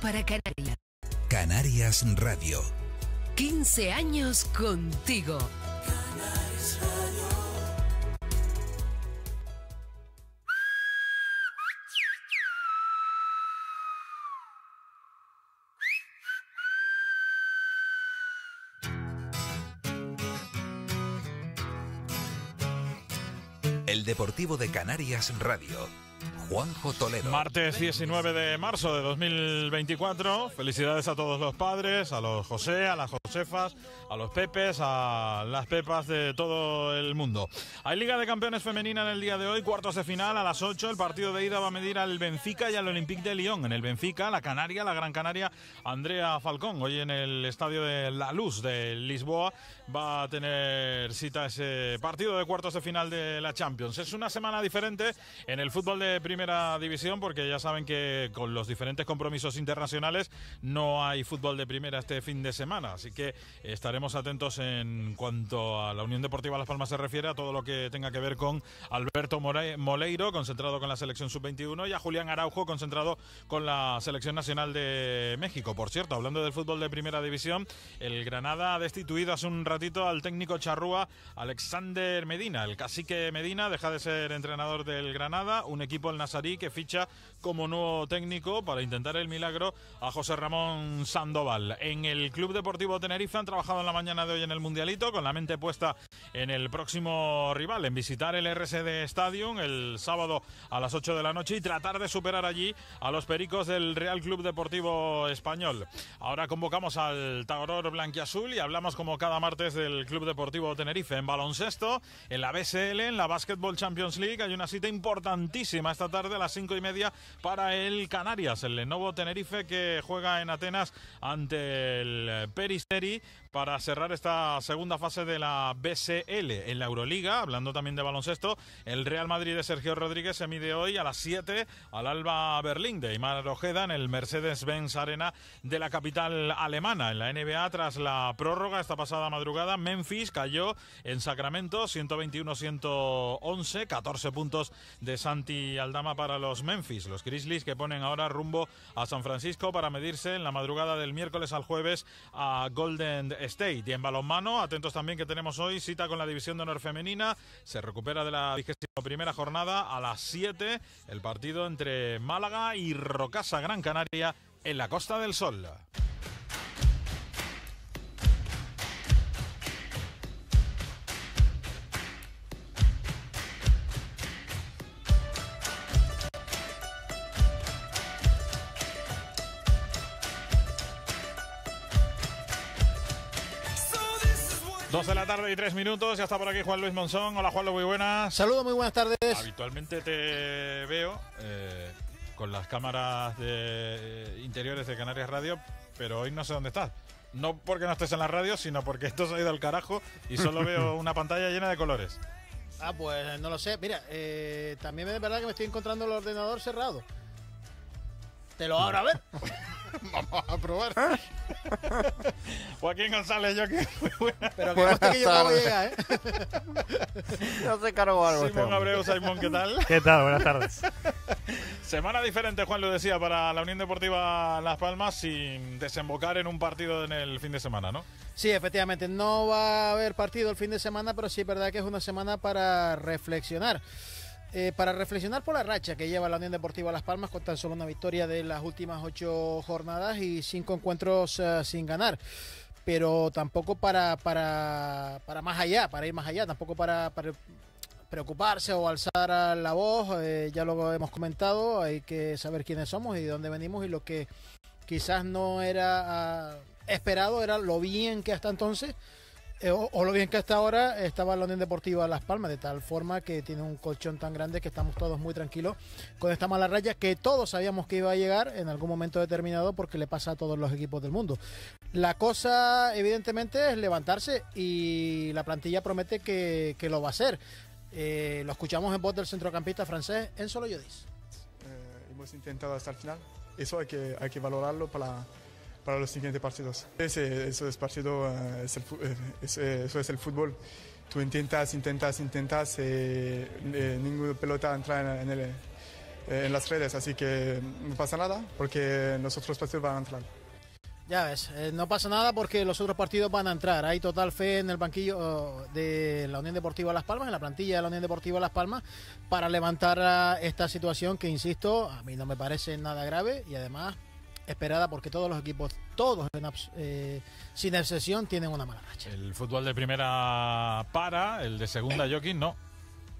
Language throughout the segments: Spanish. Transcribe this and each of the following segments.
para Canarias. Canarias Radio. 15 años contigo. El Deportivo de Canarias Radio Juanjo Toledo. Martes 19 de marzo de 2024. Felicidades a todos los padres, a los José, a las Josefas, a los Pepes, a las Pepas de todo el mundo. Hay Liga de Campeones Femenina en el día de hoy, cuartos de final a las 8. El partido de ida va a medir al Benfica y al Olympique de Lyon. En el Benfica, la Canaria, la Gran Canaria, Andrea Falcón. Hoy en el estadio de La Luz de Lisboa va a tener cita ese partido de cuartos de final de la Champions. Es una semana diferente en el fútbol de primera división, porque ya saben que con los diferentes compromisos internacionales no hay fútbol de primera este fin de semana. Así que estaremos atentos en cuanto a la Unión Deportiva Las Palmas se refiere, a todo lo que tenga que ver con Alberto Moleiro, concentrado con la selección sub-21, y a Julián Araujo, concentrado con la selección nacional de México. Por cierto, hablando del fútbol de primera división, el Granada ha destituido hace un ratito al técnico charrúa Alexander Medina. El cacique Medina deja de ser entrenador del Granada, un equipo el Nazarí que ficha como nuevo técnico para intentar el milagro a José Ramón Sandoval. En el Club Deportivo Tenerife han trabajado en la mañana de hoy en el Mundialito con la mente puesta en el próximo rival, en visitar el RCD Stadium el sábado a las 8 de la noche y tratar de superar allí a los pericos del Real Club Deportivo Español. Ahora convocamos al Tauror Blanquiazul y hablamos como cada martes del Club Deportivo Tenerife en baloncesto, en la BSL, en la Basketball Champions League. Hay una cita importantísima esta tarde a las cinco y media para el Canarias, el Lenovo Tenerife que juega en Atenas ante el Peristeri para cerrar esta segunda fase de la BCL en la Euroliga. Hablando también de baloncesto, el Real Madrid de Sergio Rodríguez se mide hoy a las 7 al Alba Berlín de Aymar Ojeda en el Mercedes-Benz Arena de la capital alemana. En la NBA, tras la prórroga esta pasada madrugada, Memphis cayó en Sacramento 121-111, 14 puntos de Santi Aldama para los Memphis. Los Grizzlies que ponen ahora rumbo a San Francisco para medirse en la madrugada del miércoles al jueves a Golden State. Y en balonmano, atentos también que tenemos hoy cita con la División de Honor Femenina. Se recupera de la primera jornada a las 7 el partido entre Málaga y Rocasa Gran Canaria en la Costa del Sol. 12 de la tarde y 3 minutos, ya está por aquí Juan Luis Monzón. Hola Juan, muy buenas. Saludos, muy buenas tardes. Habitualmente te veo eh, con las cámaras de, eh, interiores de Canarias Radio, pero hoy no sé dónde estás. No porque no estés en la radio, sino porque esto se ha ido al carajo y solo veo una pantalla llena de colores. Ah, pues eh, no lo sé. Mira, también es verdad que me estoy encontrando el ordenador cerrado. Te lo abro a ver. Vamos a probar. Ah. Joaquín González, yo que Pero que que yo no voy ¿eh? Simón este Abreu, Simón, ¿qué tal? ¿Qué tal? Buenas tardes. Semana diferente, Juan lo decía, para la Unión Deportiva Las Palmas sin desembocar en un partido en el fin de semana, ¿no? Sí, efectivamente, no va a haber partido el fin de semana, pero sí es verdad que es una semana para reflexionar. Eh, para reflexionar por la racha que lleva la Unión Deportiva Las Palmas con tan solo una victoria de las últimas ocho jornadas y cinco encuentros eh, sin ganar. Pero tampoco para, para, más allá, para ir más allá, tampoco para, preocuparse o alzar la voz. Eh, ya lo hemos comentado, hay que saber quiénes somos y de dónde venimos y lo que quizás no era ah, esperado era lo bien que hasta entonces eh, o, lo bien que hasta ahora estaba la Unión Deportiva Las Palmas, de tal forma que tiene un colchón tan grande que estamos todos muy tranquilos con esta mala raya que todos sabíamos que iba a llegar en algún momento determinado porque le pasa a todos los equipos del mundo. La cosa, evidentemente, es levantarse y la plantilla promete que, lo va a hacer. Eh, lo escuchamos en voz del centrocampista francés Enzo Loyodis. Eh, hemos intentado hasta el final. Eso hay que valorarlo para para los siguientes partidos. Ese, eso es partido, eh, el, eh, eh, eso es el fútbol. Tú intentas, intentas, intentas, ninguna pelota entra en, en, las redes, así que no pasa nada porque los otros partidos van a entrar. Ya ves, no pasa nada porque los otros partidos van a entrar. Hay total fe en el banquillo oh, de la Unión Deportiva Las Palmas, en la plantilla de la Unión Deportiva Las Palmas, para levantar ah, esta situación que, insisto, a mí no me parece nada grave y además esperada porque todos los equipos, todos eh, sin excepción, tienen una mala racha. El fútbol de primera para, el de segunda eh. Jokin no.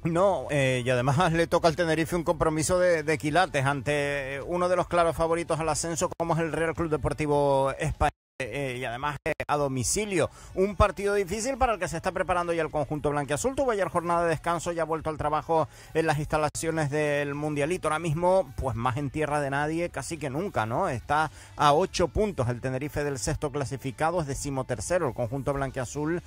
No, eh, y además le toca al Tenerife un compromiso de, de quilates ante uno de los claros favoritos al ascenso como es el Real Club Deportivo Español. Eh, eh, y además eh, a domicilio. Un partido difícil para el que se está preparando ya el conjunto blanqueazul. Tuvo ayer jornada de descanso, ya ha vuelto al trabajo en las instalaciones del Mundialito. Ahora mismo, pues más en tierra de nadie, casi que nunca, ¿no? Está a ocho puntos el Tenerife del sexto clasificado, es decimotercero el conjunto blanqueazul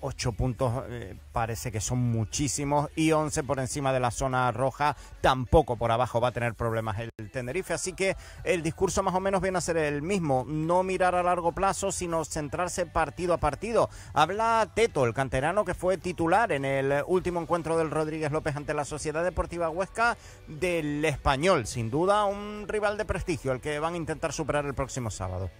8 puntos eh, parece que son muchísimos y 11 por encima de la zona roja, tampoco por abajo va a tener problemas el Tenerife, así que el discurso más o menos viene a ser el mismo, no mirar a largo plazo, sino centrarse partido a partido. Habla Teto, el canterano que fue titular en el último encuentro del Rodríguez López ante la Sociedad Deportiva Huesca del Español, sin duda un rival de prestigio, el que van a intentar superar el próximo sábado.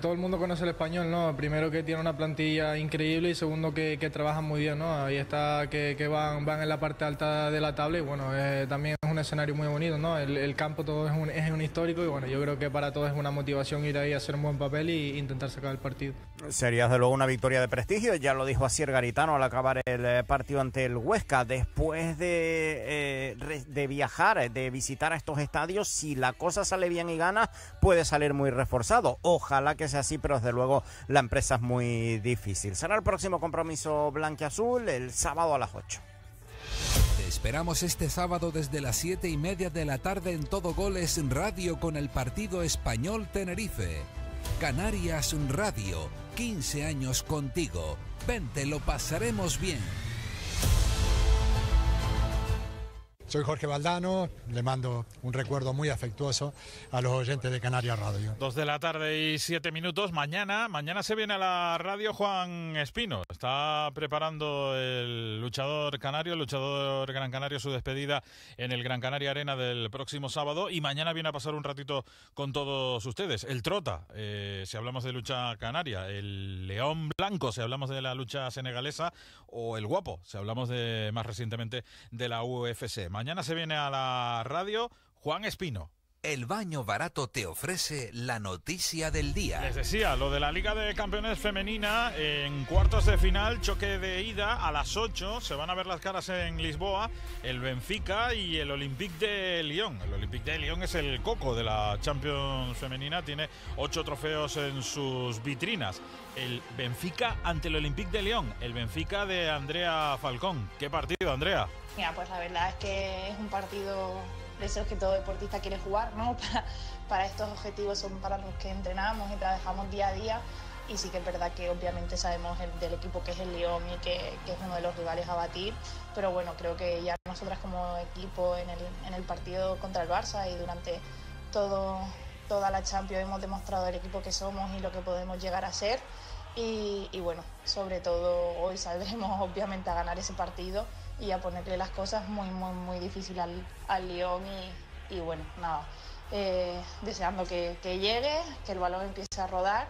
Todo el mundo conoce el español, ¿no? Primero que tiene una plantilla increíble y segundo que, que trabajan muy bien, ¿no? Ahí está que, van, en la parte alta de la tabla y bueno, eh, también es un escenario muy bonito, ¿no? El, campo todo es un, histórico y bueno, yo creo que para todos es una motivación ir ahí a hacer un buen papel e intentar sacar el partido. Sería de luego una victoria de prestigio, ya lo dijo el Garitano al acabar el eh, partido ante el Huesca, después de, eh, de viajar, de visitar a estos estadios, si la cosa sale bien y gana, puede salir muy reforzado. Ojalá que sea así, pero desde luego la empresa es muy difícil. Será el próximo compromiso blanqueazul el sábado a las 8. Te esperamos este sábado desde las 7 y media de la tarde en Todo Goles Radio con el partido español Tenerife. Canarias Radio, 15 años contigo. Vente, lo pasaremos bien. Soy Jorge Valdano, le mando un recuerdo muy afectuoso a los oyentes de Canarias Radio. Dos de la tarde y siete minutos. Mañana, mañana se viene a la radio Juan Espino. Está preparando el luchador canario, el luchador gran canario, su despedida en el Gran Canaria Arena del próximo sábado. Y mañana viene a pasar un ratito con todos ustedes. El Trota, eh, si hablamos de lucha canaria. El León Blanco, si hablamos de la lucha senegalesa. O el Guapo, si hablamos de más recientemente de la UFC. Mañana se viene a la radio Juan Espino. El baño barato te ofrece la noticia del día. Les decía, lo de la Liga de Campeones Femenina en cuartos de final, choque de ida a las 8. Se van a ver las caras en Lisboa, el Benfica y el Olympique de Lyon. El Olympique de Lyon es el coco de la Champions Femenina, tiene ocho trofeos en sus vitrinas. El Benfica ante el Olympique de Lyon, el Benfica de Andrea Falcón. ¿Qué partido, Andrea? Mira, pues la verdad es que es un partido de esos que todo deportista quiere jugar, ¿no? Para, para estos objetivos son para los que entrenamos y trabajamos día a día y sí que es verdad que obviamente sabemos del equipo que es el Lyon y que, que, es uno de los rivales a batir, pero bueno, creo que ya nosotras como equipo en el, en el partido contra el Barça y durante todo, toda la Champions hemos demostrado el equipo que somos y lo que podemos llegar a ser y, y bueno, sobre todo hoy saldremos obviamente a ganar ese partido y a ponerle las cosas muy, muy, muy difícil al, León y, bueno, nada, eh, deseando que, que llegue, que el balón empiece a rodar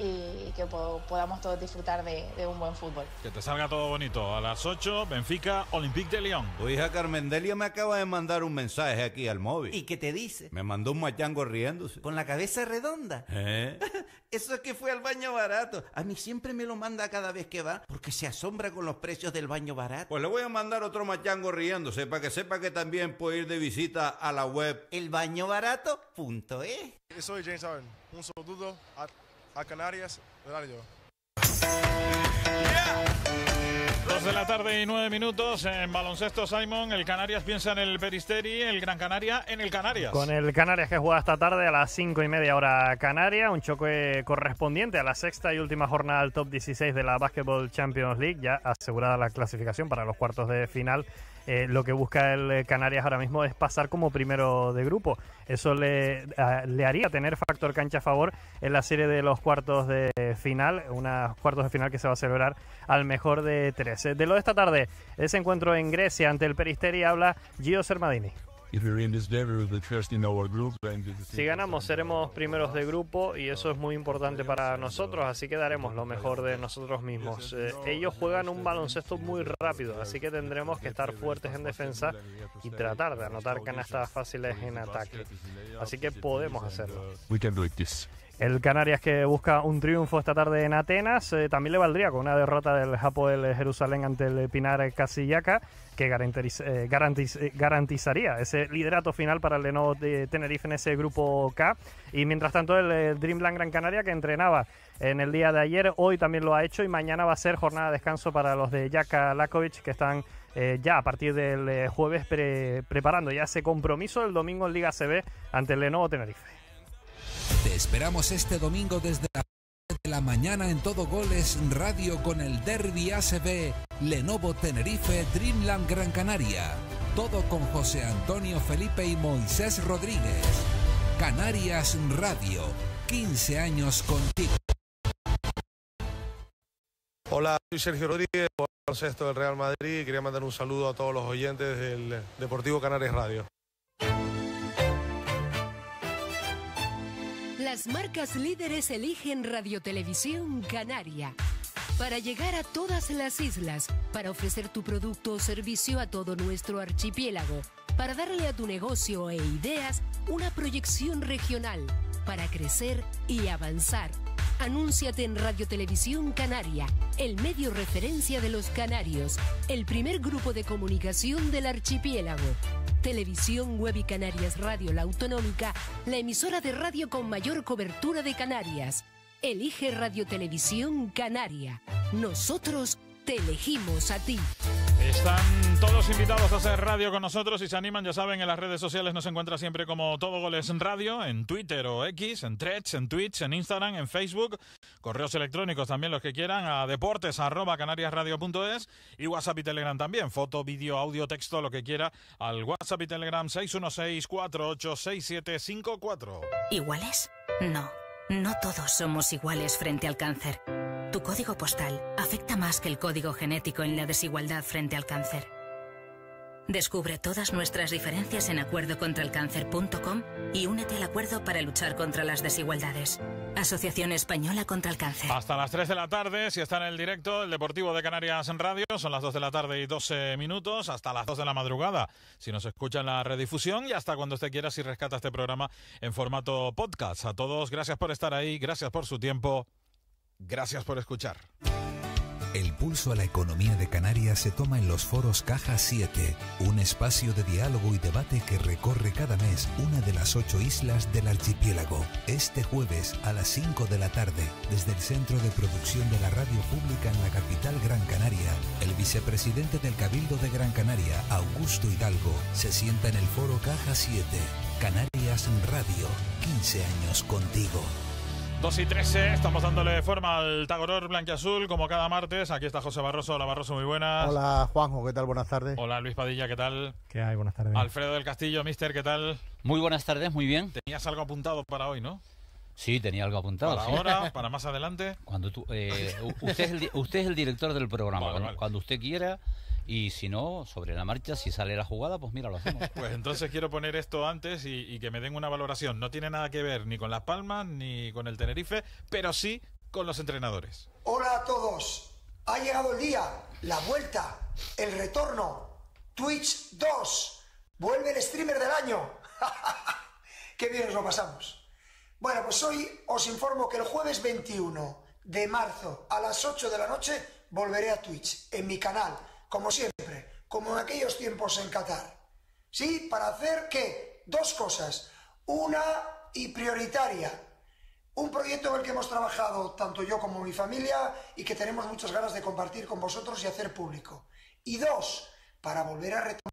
y que podamos todos disfrutar de, un buen fútbol. Que te salga todo bonito. A las 8, Benfica, Olympique de León. Tu hija Carmendelia me acaba de mandar un mensaje aquí al móvil. ¿Y qué te dice? Me mandó un machango riéndose. Con la cabeza redonda. ¿Eh? Eso es que fue al baño barato. A mí siempre me lo manda cada vez que va porque se asombra con los precios del baño barato. Pues le voy a mandar otro machango riéndose para que sepa que también puede ir de visita a la web elbañobarato.es. Soy James Allen. Un saludo a a Canarias, yo. Dos de la tarde y nueve minutos en baloncesto Simon. El Canarias piensa en el Peristeri, el Gran Canaria en el Canarias. Con el Canarias que juega esta tarde a las cinco y media hora Canaria, un choque correspondiente a la sexta y última jornada del top 16 de la Basketball Champions League, ya asegurada la clasificación para los cuartos de final eh, lo que busca el eh, Canarias ahora mismo es pasar como primero de grupo. Eso le, ah, le haría tener factor cancha a favor en la serie de los cuartos de final, unos cuartos de final que se va a celebrar al mejor de tres. De lo de esta tarde, ese encuentro en Grecia ante el Peristeri habla Gio Sermadini. Si ganamos seremos primeros de grupo y eso es muy importante para nosotros, así que daremos lo mejor de nosotros mismos. Eh, ellos juegan un baloncesto muy rápido, así que tendremos que estar fuertes en defensa y tratar de anotar canastas fáciles en ataque. Así que podemos hacerlo. El Canarias que busca un triunfo esta tarde en Atenas eh, también le valdría con una derrota del Japón del Jerusalén ante el Pinar Casillaca que eh, eh, garantizaría ese liderato final para el Lenovo Tenerife en ese grupo K. Y mientras tanto, el, eh, Dreamland Gran Canaria que entrenaba en el día de ayer, hoy también lo ha hecho y mañana va a ser jornada de descanso para los de Jaka Lakovic que están ya a partir del jueves preparando ya ese compromiso el domingo en Liga CB ante el Lenovo Tenerife. Te esperamos este domingo desde la, de la mañana en Todo Goles Radio con el Derby ACB Lenovo Tenerife Dreamland Gran Canaria. Todo con José Antonio Felipe y Moisés Rodríguez. Canarias Radio, 15 años contigo. Hola, soy Sergio Rodríguez, proceso del Real Madrid. Quería mandar un saludo a todos los oyentes del Deportivo Canarias Radio. Las marcas líderes eligen Radiotelevisión Canaria para llegar a todas las islas, para ofrecer tu producto o servicio a todo nuestro archipiélago, para darle a tu negocio e ideas una proyección regional, para crecer y avanzar. Anúnciate en Radio Televisión Canaria, el medio referencia de los canarios, el primer grupo de comunicación del archipiélago. Televisión Web y Canarias Radio La Autonómica, la emisora de radio con mayor cobertura de Canarias. Elige Radio Televisión Canaria. Nosotros te elegimos a ti. Están todos invitados a hacer radio con nosotros y se animan, ya saben, en las redes sociales nos encuentra siempre como Todo Goles en Radio, en Twitter o X, en Threads, en Twitch, en Instagram, en Facebook, correos electrónicos también los que quieran, a deportes y WhatsApp y Telegram también, foto, vídeo, audio, texto, lo que quiera, al WhatsApp y Telegram 616 486754. ¿Iguales? No no todos somos iguales frente al cáncer. Tu código postal afecta más que el código genético en la desigualdad frente al cáncer. Descubre todas nuestras diferencias en acuerdocontralcáncer.com y únete al acuerdo para luchar contra las desigualdades. Asociación Española contra el Cáncer. Hasta las 3 de la tarde, si está en el directo, el Deportivo de Canarias en radio. Son las 2 de la tarde y 12 minutos, hasta las 2 de la madrugada. Si nos escucha en la redifusión y hasta cuando usted quiera, si rescata este programa en formato podcast. A todos, gracias por estar ahí, gracias por su tiempo, gracias por escuchar. El pulso a la economía de Canarias se toma en los foros Caja 7, un espacio de diálogo y debate que recorre cada mes una de las ocho islas del archipiélago. Este jueves a las 5 de la tarde, desde el Centro de Producción de la Radio Pública en la capital Gran Canaria, el vicepresidente del Cabildo de Gran Canaria, Augusto Hidalgo, se sienta en el foro Caja 7. Canarias Radio, 15 años contigo. 2 y 13, estamos dándole forma al Tagoror Blanquiazul, como cada martes. Aquí está José Barroso. Hola Barroso, muy buenas. Hola Juanjo, ¿qué tal? Buenas tardes. Hola Luis Padilla, ¿qué tal? ¿Qué hay? Buenas tardes. Alfredo del Castillo, mister, ¿qué tal? Muy buenas tardes, muy bien. Tenías algo apuntado para hoy, ¿no? Sí, tenía algo apuntado. Para ahora, para más adelante. Cuando tú, eh, usted, es el, director del programa. cuando usted quiera, y si no, sobre la marcha, si sale la jugada, pues mira, lo hacemos. Pues entonces quiero poner esto antes y, que me den una valoración. No tiene nada que ver ni con Las Palmas ni con el Tenerife, pero sí con los entrenadores. Hola a todos. Ha llegado el día, la vuelta, el retorno. Twitch 2. Vuelve el streamer del año. Qué bien nos lo pasamos. Bueno, pues hoy os informo que el jueves 21 de marzo a las 8 de la noche volveré a Twitch en mi canal como siempre, como en aquellos tiempos en Qatar. ¿Sí? Para hacer qué? Dos cosas. Una y prioritaria. Un proyecto en el que hemos trabajado tanto yo como mi familia y que tenemos muchas ganas de compartir con vosotros y hacer público. Y dos, para volver a retomar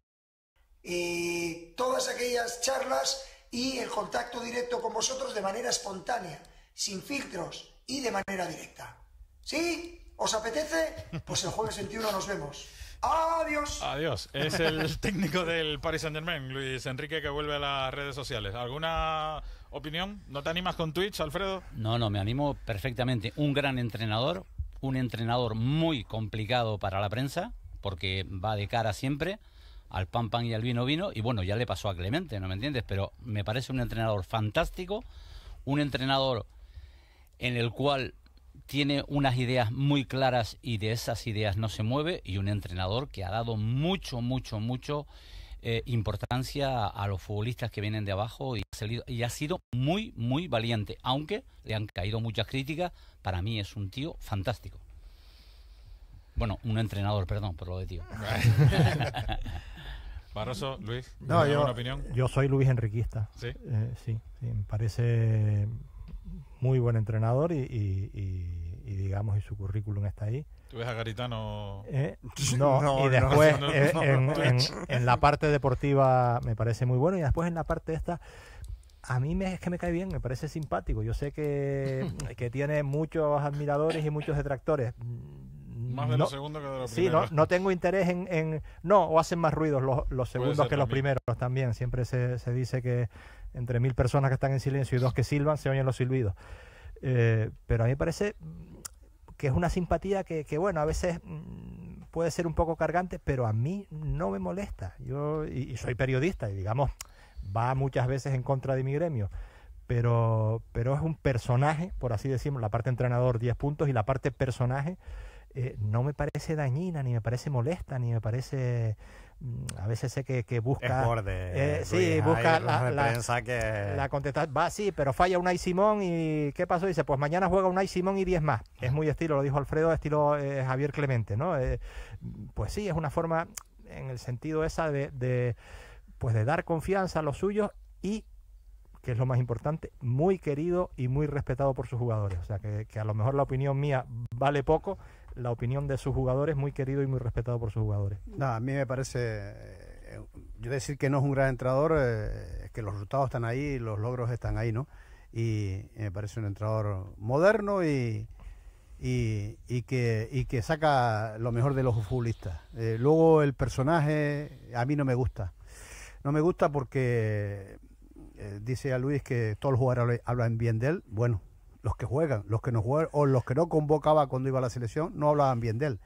eh, todas aquellas charlas y el contacto directo con vosotros de manera espontánea, sin filtros y de manera directa. ¿Sí? ¿Os apetece? Pues el jueves 21 nos vemos. Adiós. Adiós. Es el técnico del Paris Saint Germain, Luis Enrique, que vuelve a las redes sociales. ¿Alguna opinión? ¿No te animas con Twitch, Alfredo? No, no, me animo perfectamente. Un gran entrenador, un entrenador muy complicado para la prensa, porque va de cara siempre al pan pan y al vino vino. Y bueno, ya le pasó a Clemente, ¿no me entiendes? Pero me parece un entrenador fantástico, un entrenador en el cual tiene unas ideas muy claras y de esas ideas no se mueve, y un entrenador que ha dado mucho, mucho, mucho eh, importancia a los futbolistas que vienen de abajo y ha, y ha sido muy, muy valiente, aunque le han caído muchas críticas, para mí es un tío fantástico. Bueno, un entrenador, perdón por lo de tío. Barroso, Luis, no, yo, opinión? Yo soy Luis Enriquista. sí, eh, sí, me parece muy buen entrenador y, digamos, y su currículum está ahí. ¿Tú ves a Garitano? Eh, no, y después eh, en, la parte deportiva me parece muy bueno y después en la parte esta... A mí me, es que me cae bien, me parece simpático. Yo sé que, tiene muchos admiradores y muchos detractores. Mm, más de no, lo que de los primero. Sí, no, tengo interés en, No, o hacen más ruidos los, segundos que los primeros también. Siempre se, se dice que, entre mil personas que están en silencio y dos que silban, se oyen los silbidos. Eh, pero a mí me parece que es una simpatía que, bueno, a veces mm, puede ser un poco cargante, pero a mí no me molesta. Yo y, soy periodista y digamos, va muchas veces en contra de mi gremio. Pero, pero es un personaje, por así decirlo, la parte entrenador 10 puntos y la parte personaje eh, no me parece dañina, ni me parece molesta, ni me parece Mm, a veces sé que, busca. Eh, la, la, Va, sí, pero falla un y Simón y ¿qué pasó? Dice, pues mañana juega un y Simón y 10 más. Es muy estilo, lo dijo Alfredo, estilo eh, Javier Clemente, ¿no? Eh, pues sí, es una forma en el sentido esa de, pues de dar confianza a los suyos y que es lo más importante, muy querido y muy respetado por sus jugadores. O sea, que, que a lo mejor la opinión mía vale poco, la opinión de sus jugadores, muy querido y muy respetado por sus jugadores. a mí me parece eh, yo decir que no es un gran entrador, eh, es que los resultados están ahí, los logros están ahí, ¿no? Y, me parece un entrador moderno y, que, que saca lo mejor de los futbolistas. Eh, luego el personaje a mí no me gusta. No me gusta porque dice a Luis que todos los jugadores hablan bien de él. Bueno, los que juegan, los que no juegan o los que no convocaba cuando iba a la selección, no hablaban bien de él.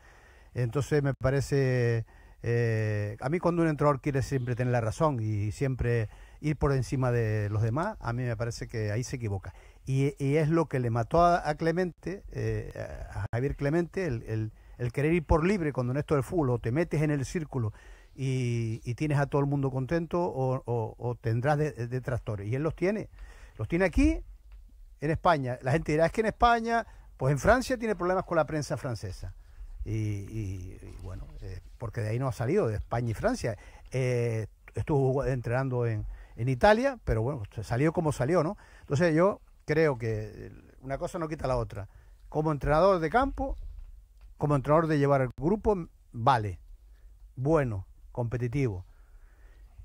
Entonces me parece, eh, a mí cuando un entrenador quiere siempre tener la razón y siempre ir por encima de los demás, a mí me parece que ahí se equivoca. Y, es lo que le mató a, Clemente, eh, a Javier Clemente, el, querer ir por libre cuando en esto del fútbol o te metes en el círculo y, tienes a todo el mundo contento o, o, tendrás detractores. y él los tiene. Los tiene aquí en España. La gente dirá, es que en España, pues en Francia tiene problemas con la prensa francesa. Y, bueno, eh, porque de ahí no ha salido, de España y Francia. Eh, estuvo entrenando en, en Italia, pero bueno, salió como salió, ¿no? Entonces yo creo que una cosa no quita la otra. Como entrenador de campo, como entrenador de llevar el grupo, vale, bueno, competitivo.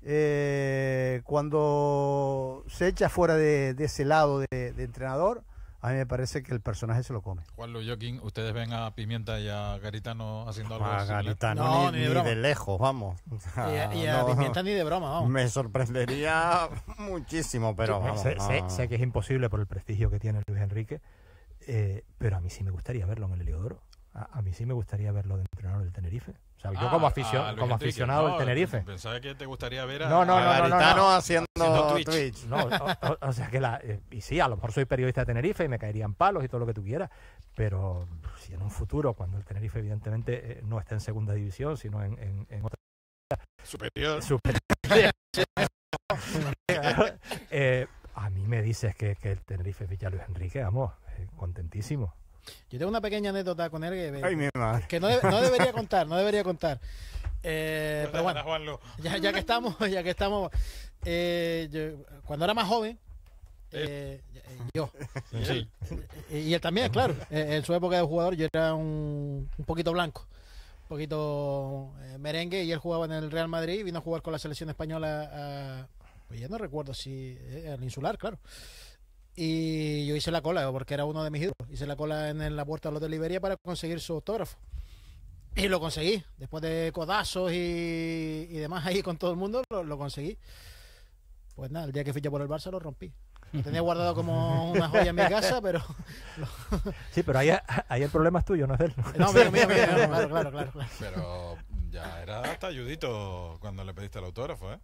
Eh, cuando se echa fuera de, ese lado de, entrenador, a mí me parece que el personaje se lo come. Juan Joaquín, ¿ustedes ven a Pimienta y a Garitano haciendo algo? A ah, Garitano no, ni, de, lejos, vamos. Y, a, ah, Pimienta ni de broma, vamos. Me sorprendería muchísimo, pero sé, que es imposible por el prestigio que tiene Luis Enrique, eh, pero a mí sí me gustaría verlo en el Heliodoro. A, mí sí me gustaría verlo de entrenador del Tenerife. O sea, yo ah, como, ah, aficionado del Tenerife. Pensaba que te gustaría ver a, no, no, no, no, haciendo, Twitch. o, sea que la, eh, y sí, a lo mejor soy periodista de Tenerife y me caerían palos y todo lo que tú quieras. Pero si en un futuro, cuando el Tenerife evidentemente eh, no esté en segunda división, sino en, en, otra. Superior. Eh, a mí me dices que, que el Tenerife es a Luis Enrique, amor, contentísimo. Yo tengo una pequeña anécdota con él que, no, debería contar, no debería contar. Eh, pero bueno, Ya, que estamos, ya que estamos, eh, cuando era más joven, eh, yo. Y él también, claro. En su época de jugador yo era un, poquito blanco, un poquito merengue, y él jugaba en el Real Madrid y vino a jugar con la selección española pues ya no recuerdo si al insular, claro. Y yo hice la cola, porque era uno de mis hijos Hice la cola en la puerta de los de para conseguir su autógrafo. Y lo conseguí. Después de codazos y, y demás ahí con todo el mundo, lo, conseguí. Pues nada, el día que fiché por el Barça lo rompí. Lo tenía guardado como una joya en mi casa, pero. Sí, pero ahí, ahí, el problema es tuyo, no es No, claro, claro, claro, claro. Pero ya era hasta ayudito cuando le pediste el autógrafo, ¿eh?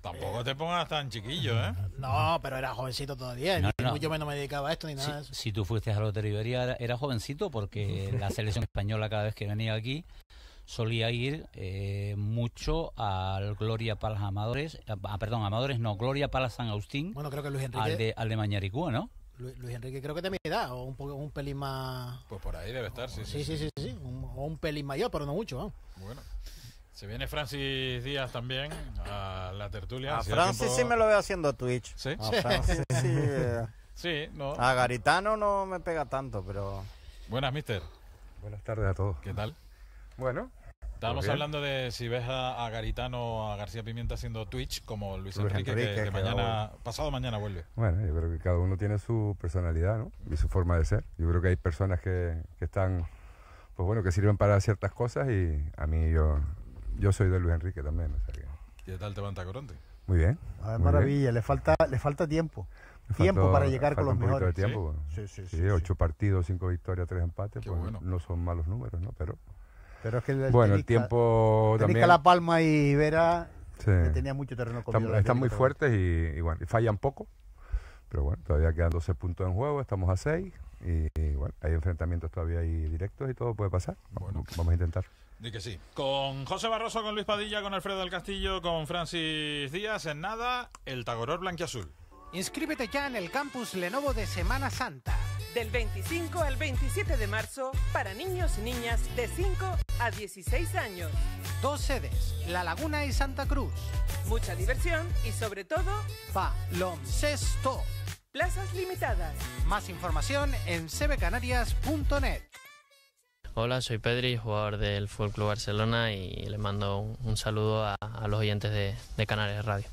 Tampoco te pongas tan chiquillo, ¿eh? No, pero era jovencito todavía. Yo me dedicaba a esto ni nada. Si, tú fuiste a la Iberia, era, jovencito porque la selección española cada vez que venía aquí solía ir eh, mucho al Gloria Palas Amadores, ah, ah, perdón, Amadores no, Gloria Palas San Agustín. Bueno, creo que Luis Enrique. Al de, al Mañaricúa, ¿no? Luis, Enrique creo que te mi edad, o un, un pelín más... Pues por ahí debe estar, oh, sí. Sí, sí, sí, sí, Un, o un pelín mayor, pero no mucho. ¿no? Bueno. Se viene Francis Díaz también a la tertulia. A Francis sí me lo veo haciendo Twitch. Sí, a eh. sí. no. A Garitano no me pega tanto, pero. Buenas, mister. Buenas tardes a todos. ¿Qué tal? Bueno. Estábamos pues hablando de si ves a, Garitano o a García Pimienta haciendo Twitch como Luis, Enrique, que, pasado mañana vuelve. Bueno, yo creo que cada uno tiene su personalidad ¿no? y su forma de ser. Yo creo que hay personas que, que están, pues bueno, que sirven para ciertas cosas y a mí yo yo soy de Luis Enrique también. O ¿Qué tal te va Muy bien. A ah, ver, maravilla, le falta le falta tiempo. tiempo para llegar con los mejores. De tiempo, ¿Sí? Sí, sí, ocho partidos, cinco victorias, tres empates, pues no son malos números, ¿no? Pero, Pero es que el bueno, el tiempo también. La Palma y Vera que tenía mucho terreno Están, muy fuertes y, fallan poco. Pero bueno, todavía quedan 12 puntos en juego, estamos a 6 y, bueno, hay enfrentamientos todavía ahí directos y todo puede pasar. Bueno. vamos a intentar que sí. Con José Barroso, con Luis Padilla, con Alfredo del Castillo, con Francis Díaz, en nada, el Tagoror Blanquiazul. Inscríbete ya en el campus Lenovo de Semana Santa. Del 25 al 27 de marzo, para niños y niñas de 5 a 16 años. Dos sedes, La Laguna y Santa Cruz. Mucha diversión y sobre todo, baloncesto. Plazas limitadas. Más información en cbcanarias.net. Hola, soy Pedri, jugador del Fútbol Barcelona y le mando un, saludo a, los oyentes de, de Radio.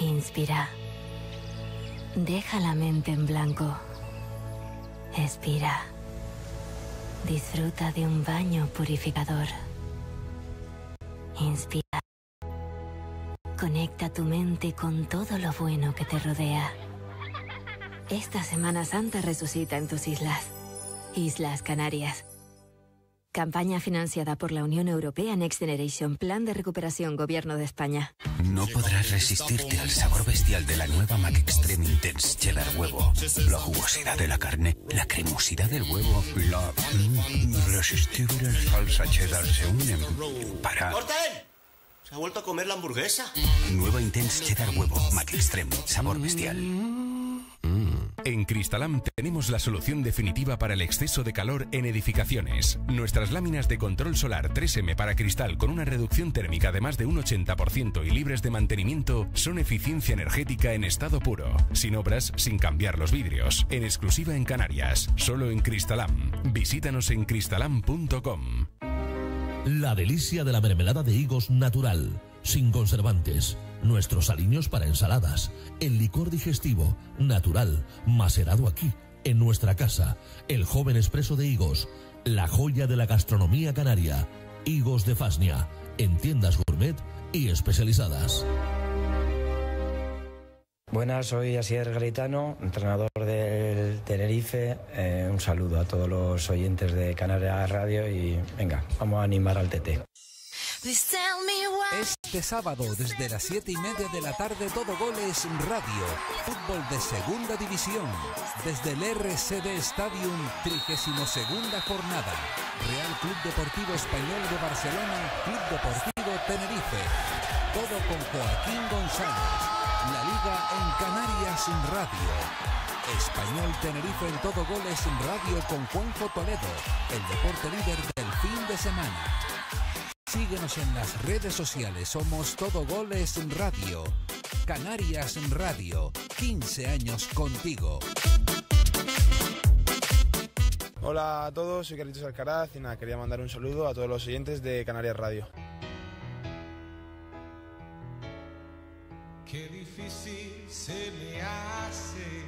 Inspira. Deja la mente en blanco. Expira. Disfruta de un baño purificador. Inspira. Conecta tu mente con todo lo bueno que te rodea. Esta Semana Santa resucita en tus islas Islas Canarias. Campaña financiada por la Unión Europea Next Generation Plan de Recuperación Gobierno de España. No podrás resistirte al sabor bestial de la nueva Mac Extreme Intense Cheddar Huevo. La jugosidad de la carne, la cremosidad del huevo, la irresistible salsa cheddar se unen para... ¡Corten! Se ha vuelto a comer la hamburguesa. Nueva Intense Cheddar Huevo Mac Extreme, sabor bestial. En Cristalam tenemos la solución definitiva para el exceso de calor en edificaciones. Nuestras láminas de control solar 3M para cristal con una reducción térmica de más de un 80% y libres de mantenimiento son eficiencia energética en estado puro, sin obras, sin cambiar los vidrios, en exclusiva en Canarias, solo en Cristalam. Visítanos en cristalam.com. La delicia de la mermelada de higos natural, sin conservantes nuestros aliños para ensaladas, el licor digestivo, natural, macerado aquí, en nuestra casa, el joven expreso de higos, la joya de la gastronomía canaria, higos de Fasnia, en tiendas gourmet y especializadas. Buenas, soy Asier Garitano, entrenador del Tenerife. Eh, un saludo a todos los oyentes de Canarias Radio y venga, vamos a animar al TT. Este sábado, desde las 7 y media de la tarde, todo goles radio. Fútbol de segunda división. Desde el RCD Stadium, 32 jornada. Real Club Deportivo Español de Barcelona, Club Deportivo Tenerife. Todo con Joaquín González. La Liga en Canarias Radio. Español Tenerife en todo goles radio con Juanjo Toledo, el deporte líder del fin de semana. Síguenos en las redes sociales. Somos Todo Goles Radio. Canarias Radio. 15 años contigo. Hola a todos, soy Carlitos Alcaraz y nada, quería mandar un saludo a todos los oyentes de Canarias Radio. Qué difícil se me hace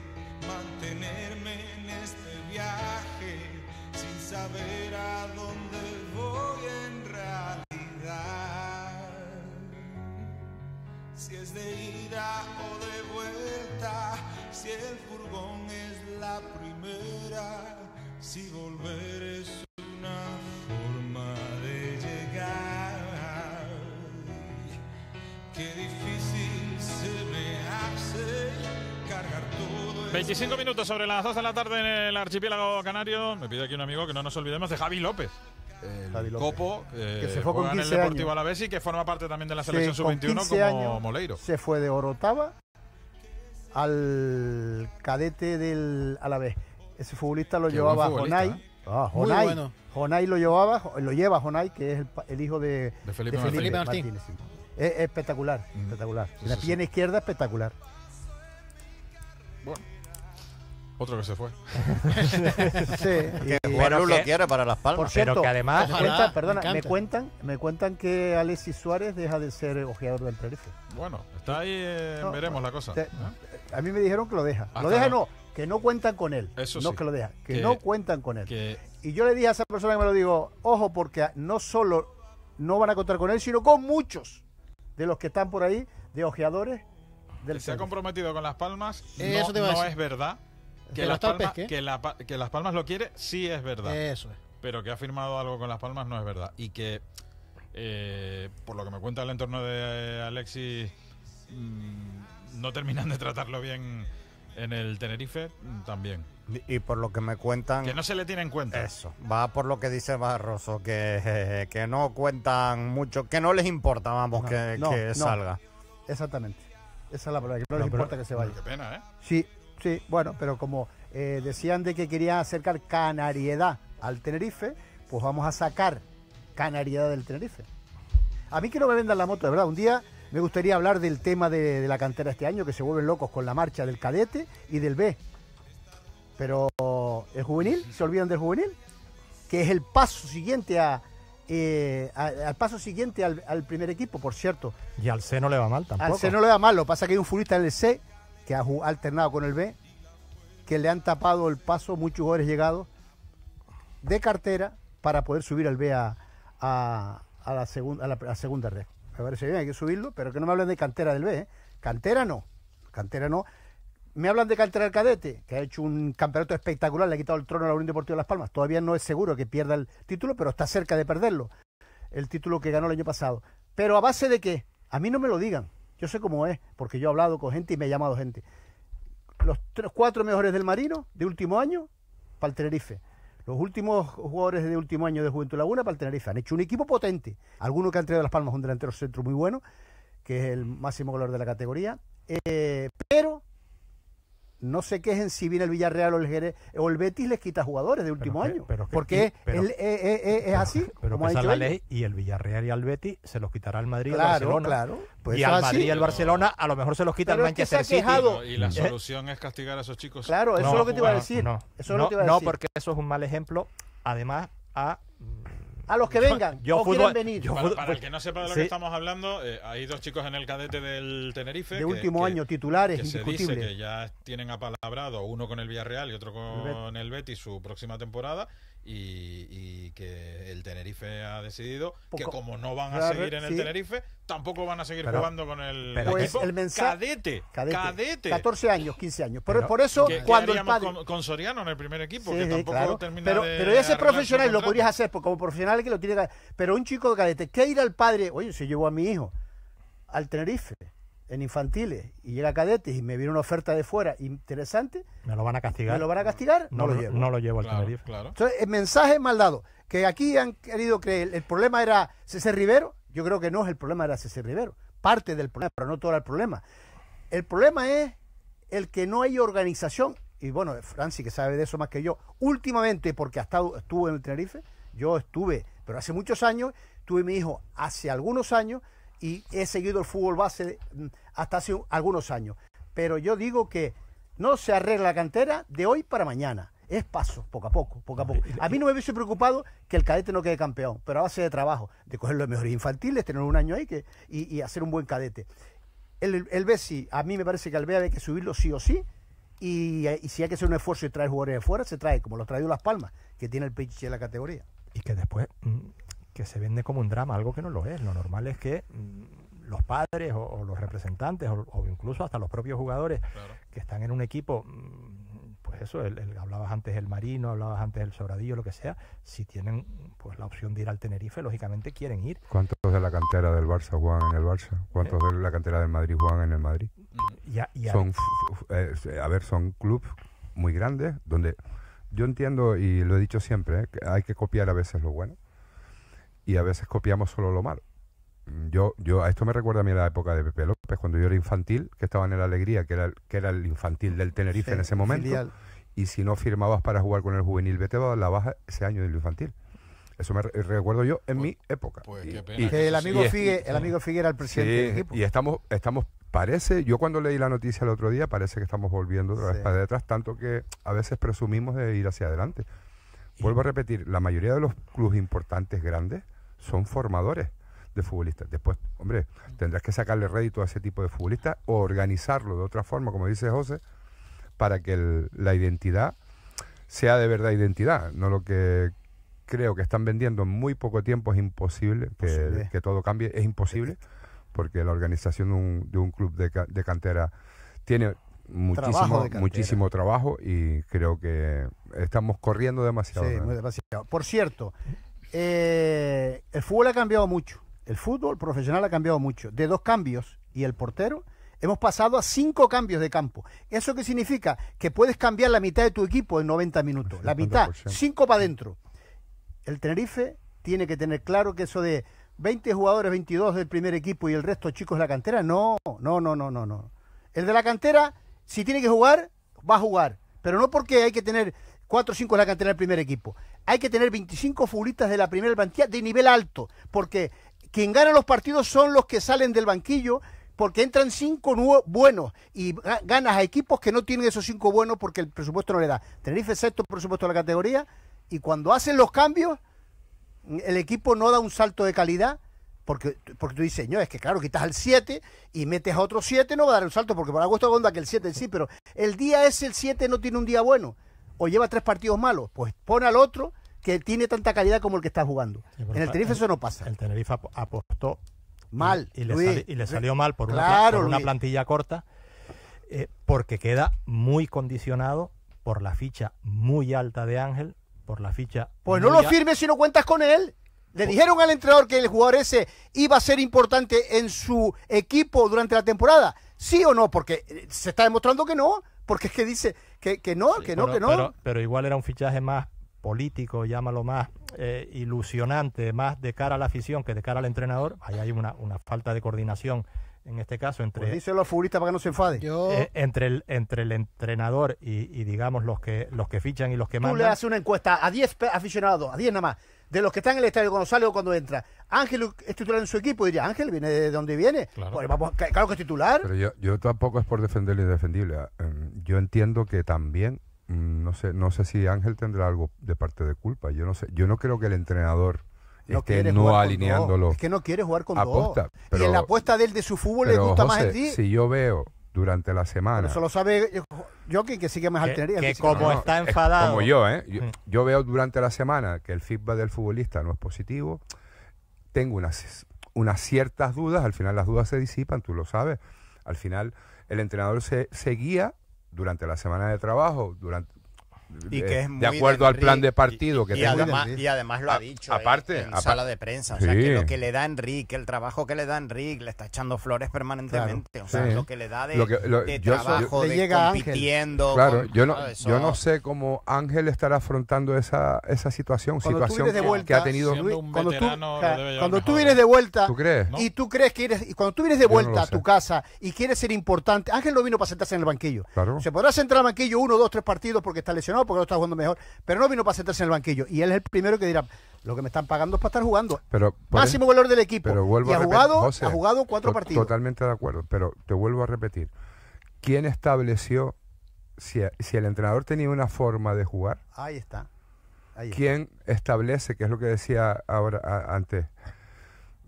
mantenerme en este viaje sin saber el furgón es la primera, si volver es una forma de llegar. Qué difícil se me hace cargar todo. 25 minutos sobre las 2 de la tarde en el archipiélago canario. Me pide aquí un amigo que no nos olvidemos de Javi López. Copo, eh, que se fue con en el Deportivo años. Alavés y que forma parte también de la selección sub-21 como Moleiro. Se fue de Orotava al cadete del Alavés. Ese futbolista lo llevaba Jonay. ¿eh? Ah, Jonay, lo llevaba, lo lleva Jonay, que es el, hijo de, Felipe, Martínez. Es, espectacular, mm. espectacular. la pierna izquierda espectacular. Bueno. Otro que se fue. sí. Que bueno, lo quiere para Las Palmas. pero que además... perdona, me, cuentan, que Alexis Suárez deja de ser ojeador del Tenerife. Bueno, está ahí, eh, veremos la cosa. A mí me dijeron que lo deja. Lo deja no, que no cuentan con él. Eso no que lo deja, que, no cuentan con él. Y yo le dije a esa persona que me lo digo, ojo, porque no solo no van a contar con él, sino con muchos de los que están por ahí, de ojeadores. Del se ha comprometido con Las Palmas, a no, no es verdad. Que las, Palmas, que, las, Palmas, lo quiere, sí es verdad. Eso es. Pero que ha firmado algo con Las Palmas no es verdad. Y que, eh, por lo que me cuenta el entorno de Alexis, mm, no terminan de tratarlo bien en el Tenerife también. Y por lo que me cuentan... Que no se le tiene en cuenta. Eso, va por lo que dice Barroso, que, que no cuentan mucho, que no les importa, vamos, que, que, salga. exactamente, esa es la palabra, que no, les importa que se vaya. Qué pena, ¿eh? Sí, sí, bueno, pero como eh, decían de que querían acercar canariedad al Tenerife, pues vamos a sacar canariedad del Tenerife. A mí que no me vendan la moto, de verdad, un día... Me gustaría hablar del tema de, la cantera este año, que se vuelven locos con la marcha del cadete y del B. Pero el juvenil, se olvidan del juvenil, que es el paso siguiente a, eh, al paso siguiente al, primer equipo, por cierto. Y al C no le va mal tampoco. Al C no le va mal, lo pasa que hay un futbolista en el C que ha alternado con el B, que le han tapado el paso muchos jugadores llegados de cartera para poder subir al B a, la, segunda a la segunda red bien, hay que subirlo, pero que no me hablen de cantera del B, ¿eh? cantera no, cantera no. Me hablan de cantera del cadete, que ha hecho un campeonato espectacular, le ha quitado el trono al la Unión de Las Palmas, todavía no es seguro que pierda el título, pero está cerca de perderlo, el título que ganó el año pasado. Pero a base de qué? A mí no me lo digan, yo sé cómo es, porque yo he hablado con gente y me he llamado gente. Los cuatro mejores del Marino de último año para el Tenerife. Los últimos jugadores de último año de Juventud Laguna para han hecho un equipo potente. Algunos que han traído las palmas, un delantero centro muy bueno, que es el máximo goleador de la categoría. Eh, pero no sé qué es en si viene el Villarreal o el, Betis les quita jugadores de último año. Pero, porque es, así. la ley y el Villarreal y el Betis se los quitará al Madrid claro, al Barcelona. Claro, pues y al Madrid y al Barcelona a lo mejor se los quita el Manchester City. Y la eh, solución es castigar a esos chicos. Claro, eso es lo que te iba a decir. no porque eso es un mal ejemplo. Además, a a los que vengan yo o venir. para, pues el que no sepa de lo que estamos hablando, eh, hay dos chicos en el cadete del Tenerife. De último año, titulares, que Se dice que ya tienen apalabrado uno con el Villarreal y otro con el betty el Betis su próxima temporada y, que el Tenerife ha decidido que como no van a seguir en el Tenerife, tampoco van a seguir jugando con el, pues cadete, cadete, 14 años, 15 años. Por, eso cuando con, Soriano en el primer equipo, que tampoco pero, ese profesional lo podrías hacer, como profesional que lo tiene Pero un chico de cadete, ¿qué ir al padre? Oye, se llevó a mi hijo al Tenerife en infantiles y era cadete... y me viene una oferta de fuera interesante. Me lo van a castigar. Me lo van a castigar, no, lo, llevo. No lo llevo al Tenerife. Entonces, el mensaje mal dado. Que aquí han querido que el, problema era César Rivero. Yo creo que no es el problema, era César Rivero. Parte del problema, pero no todo era el problema. El problema es el que no hay organización. Y bueno, Franci, que sabe de eso más que yo, últimamente, porque hasta estuvo en el Tenerife, yo estuve, pero hace muchos años, tuve mi hijo hace algunos años, y he seguido el fútbol base mm, hasta hace algunos años. Pero yo digo que no se arregla la cantera de hoy para mañana. Es paso, poco a poco, poco a poco. A mí no me hubiese preocupado que el cadete no quede campeón, pero a base de trabajo, de coger los mejores infantiles, tener un año ahí que, y, hacer un buen cadete. El, el sí, a mí me parece que al B hay que subirlo sí o sí, eh, y, si hay que hacer un esfuerzo y traer jugadores de fuera, se trae, como lo trae Las Palmas, que tiene el pitch de la categoría. Y que después mm, que se vende como un drama, algo que no lo es. Lo normal es que mm, los padres o, los representantes o, incluso hasta los propios jugadores que están en un equipo, mm, pues eso, el, hablabas antes del Marino, hablabas antes del Sobradillo, lo que sea, si tienen pues la opción de ir al Tenerife, lógicamente quieren ir. ¿Cuántos de la cantera del Barça juegan en el Barça? ¿Cuántos ¿Eh? de la cantera del Madrid juegan en el Madrid? Mm. Eh, a, ver, son clubes muy grandes donde yo entiendo y lo he dicho siempre, eh, que hay que copiar a veces lo bueno y a veces copiamos solo lo malo. Mm, yo, yo, a esto me recuerda a mí la época de Pepe López, cuando yo era infantil, que estaba en el Alegría, que era, el, que era el infantil del Tenerife en ese momento. Y si no firmabas para jugar con el juvenil, vete a la baja ese año del infantil. Eso me eh, recuerdo yo en pues, mi época. Pues, y, que el amigo Figue, el amigo era el presidente del equipo. Y estamos, estamos, parece, yo cuando leí la noticia el otro día, parece que estamos volviendo otra vez para detrás, tanto que a veces presumimos de ir hacia adelante. Vuelvo a repetir, la mayoría de los clubes importantes grandes son formadores de futbolistas. Después, hombre, tendrás que sacarle rédito a ese tipo de futbolistas o organizarlo de otra forma, como dice José, para que la identidad sea de verdad identidad, no lo que creo que están vendiendo en muy poco tiempo es imposible que, que todo cambie, es imposible, porque la organización de un, club de, cantera tiene muchísimo trabajo, muchísimo trabajo y creo que estamos corriendo demasiado. Sí, demasiado. Por cierto, eh, el fútbol ha cambiado mucho. El fútbol profesional ha cambiado mucho. De dos cambios y el portero, hemos pasado a cinco cambios de campo. ¿Eso qué significa? Que puedes cambiar la mitad de tu equipo en 90 minutos. La mitad, cinco para adentro. El Tenerife tiene que tener claro que eso de 20 jugadores, 22 del primer equipo y el resto chicos de la cantera, no, no, no, no, no, no. El de la cantera, si tiene que jugar, va a jugar. Pero no porque hay que tener 4 o 5 es la cantera del primer equipo. Hay que tener 25 futbolistas de la primera plantilla de nivel alto, porque quien gana los partidos son los que salen del banquillo, porque entran cinco buenos y ganas a equipos que no tienen esos cinco buenos porque el presupuesto no le da. el sexto presupuesto de la categoría y cuando hacen los cambios, el equipo no da un salto de calidad. Porque, porque, tú dices, no, es que claro, quitas al 7 y metes a otro 7, no va a dar un salto, porque para agosto onda que el 7 sí, pero el día es el 7, no tiene un día bueno o lleva tres partidos malos, pues pone al otro que tiene tanta calidad como el que está jugando. en el Tenerife eso no pasa. El Tenerife apostó mal y, le, salió mal por una, plantilla corta, eh, porque queda muy condicionado por la ficha muy alta de Ángel, por la ficha. Pues no lo firmes si no cuentas con él. Le dijeron al entrenador que el jugador ese iba a ser importante en su equipo durante la temporada. ¿Sí o no? Porque eh, se está demostrando que no. Porque es que dice, que, no, que no, que no. Pero, igual era un fichaje más político, llámalo más eh, ilusionante, más de cara a la afición que de cara al entrenador. Ahí hay una, una falta de coordinación en este caso entre pues díselo a para que no se enfade eh, entre el entre el entrenador y, digamos los que los que fichan y los que mandan tú le haces una encuesta a 10 aficionados a 10 nada más de los que están en el estadio cuando sale o cuando entra. Ángel es titular en su equipo, diría, Ángel viene de dónde viene. Claro, pues claro que es titular. Pero yo, yo tampoco es por defender lo indefendible. Ah, em, yo entiendo que también, mm, no sé, no sé si Ángel tendrá algo de parte de culpa. Yo no sé, yo no creo que el entrenador esté no alineándolo. Es que no quiere jugar con dos. y en la apuesta de él de su fútbol le gusta más el Si yo veo durante la semana. Eso lo sabe yo eh, que sigue más que, como está enfadado. como yo, ¿eh? Mm. Yo, veo durante la semana que el feedback del futbolista no es positivo. Tengo unas, unas ciertas dudas. Al final las dudas se disipan, tú lo sabes. Al final el entrenador se, se guía durante la semana de trabajo, durante, eh, de acuerdo al plan de partido que y, además, y además lo ha dicho eh, aparte, en sala de prensa o sea que lo que le da Enrique el trabajo que le da Enrique le está echando flores permanentemente o sea lo que le da de, trabajo de llega compitiendo yo no yo no sé cómo Ángel estará afrontando esa, esa situación situación que ha tenido cuando tú, vienes de vuelta y tú crees que eres y cuando tú vienes de vuelta a tu casa y quieres ser importante Ángel no vino para sentarse en el banquillo claro. se podrá sentar al banquillo uno dos tres partidos porque está lesionado porque lo está jugando mejor. Pero no vino para sentarse en el banquillo. Y él es el primero que dirá, lo que me están pagando es para estar jugando. Pero Máximo valor del equipo. y ha, jugado, ha jugado cuatro partidos. Totalmente de acuerdo, pero te vuelvo a repetir. ¿Quién estableció si, el entrenador tenía una forma de jugar? Ahí está. ¿Quién establece, que es lo que decía ahora antes eh,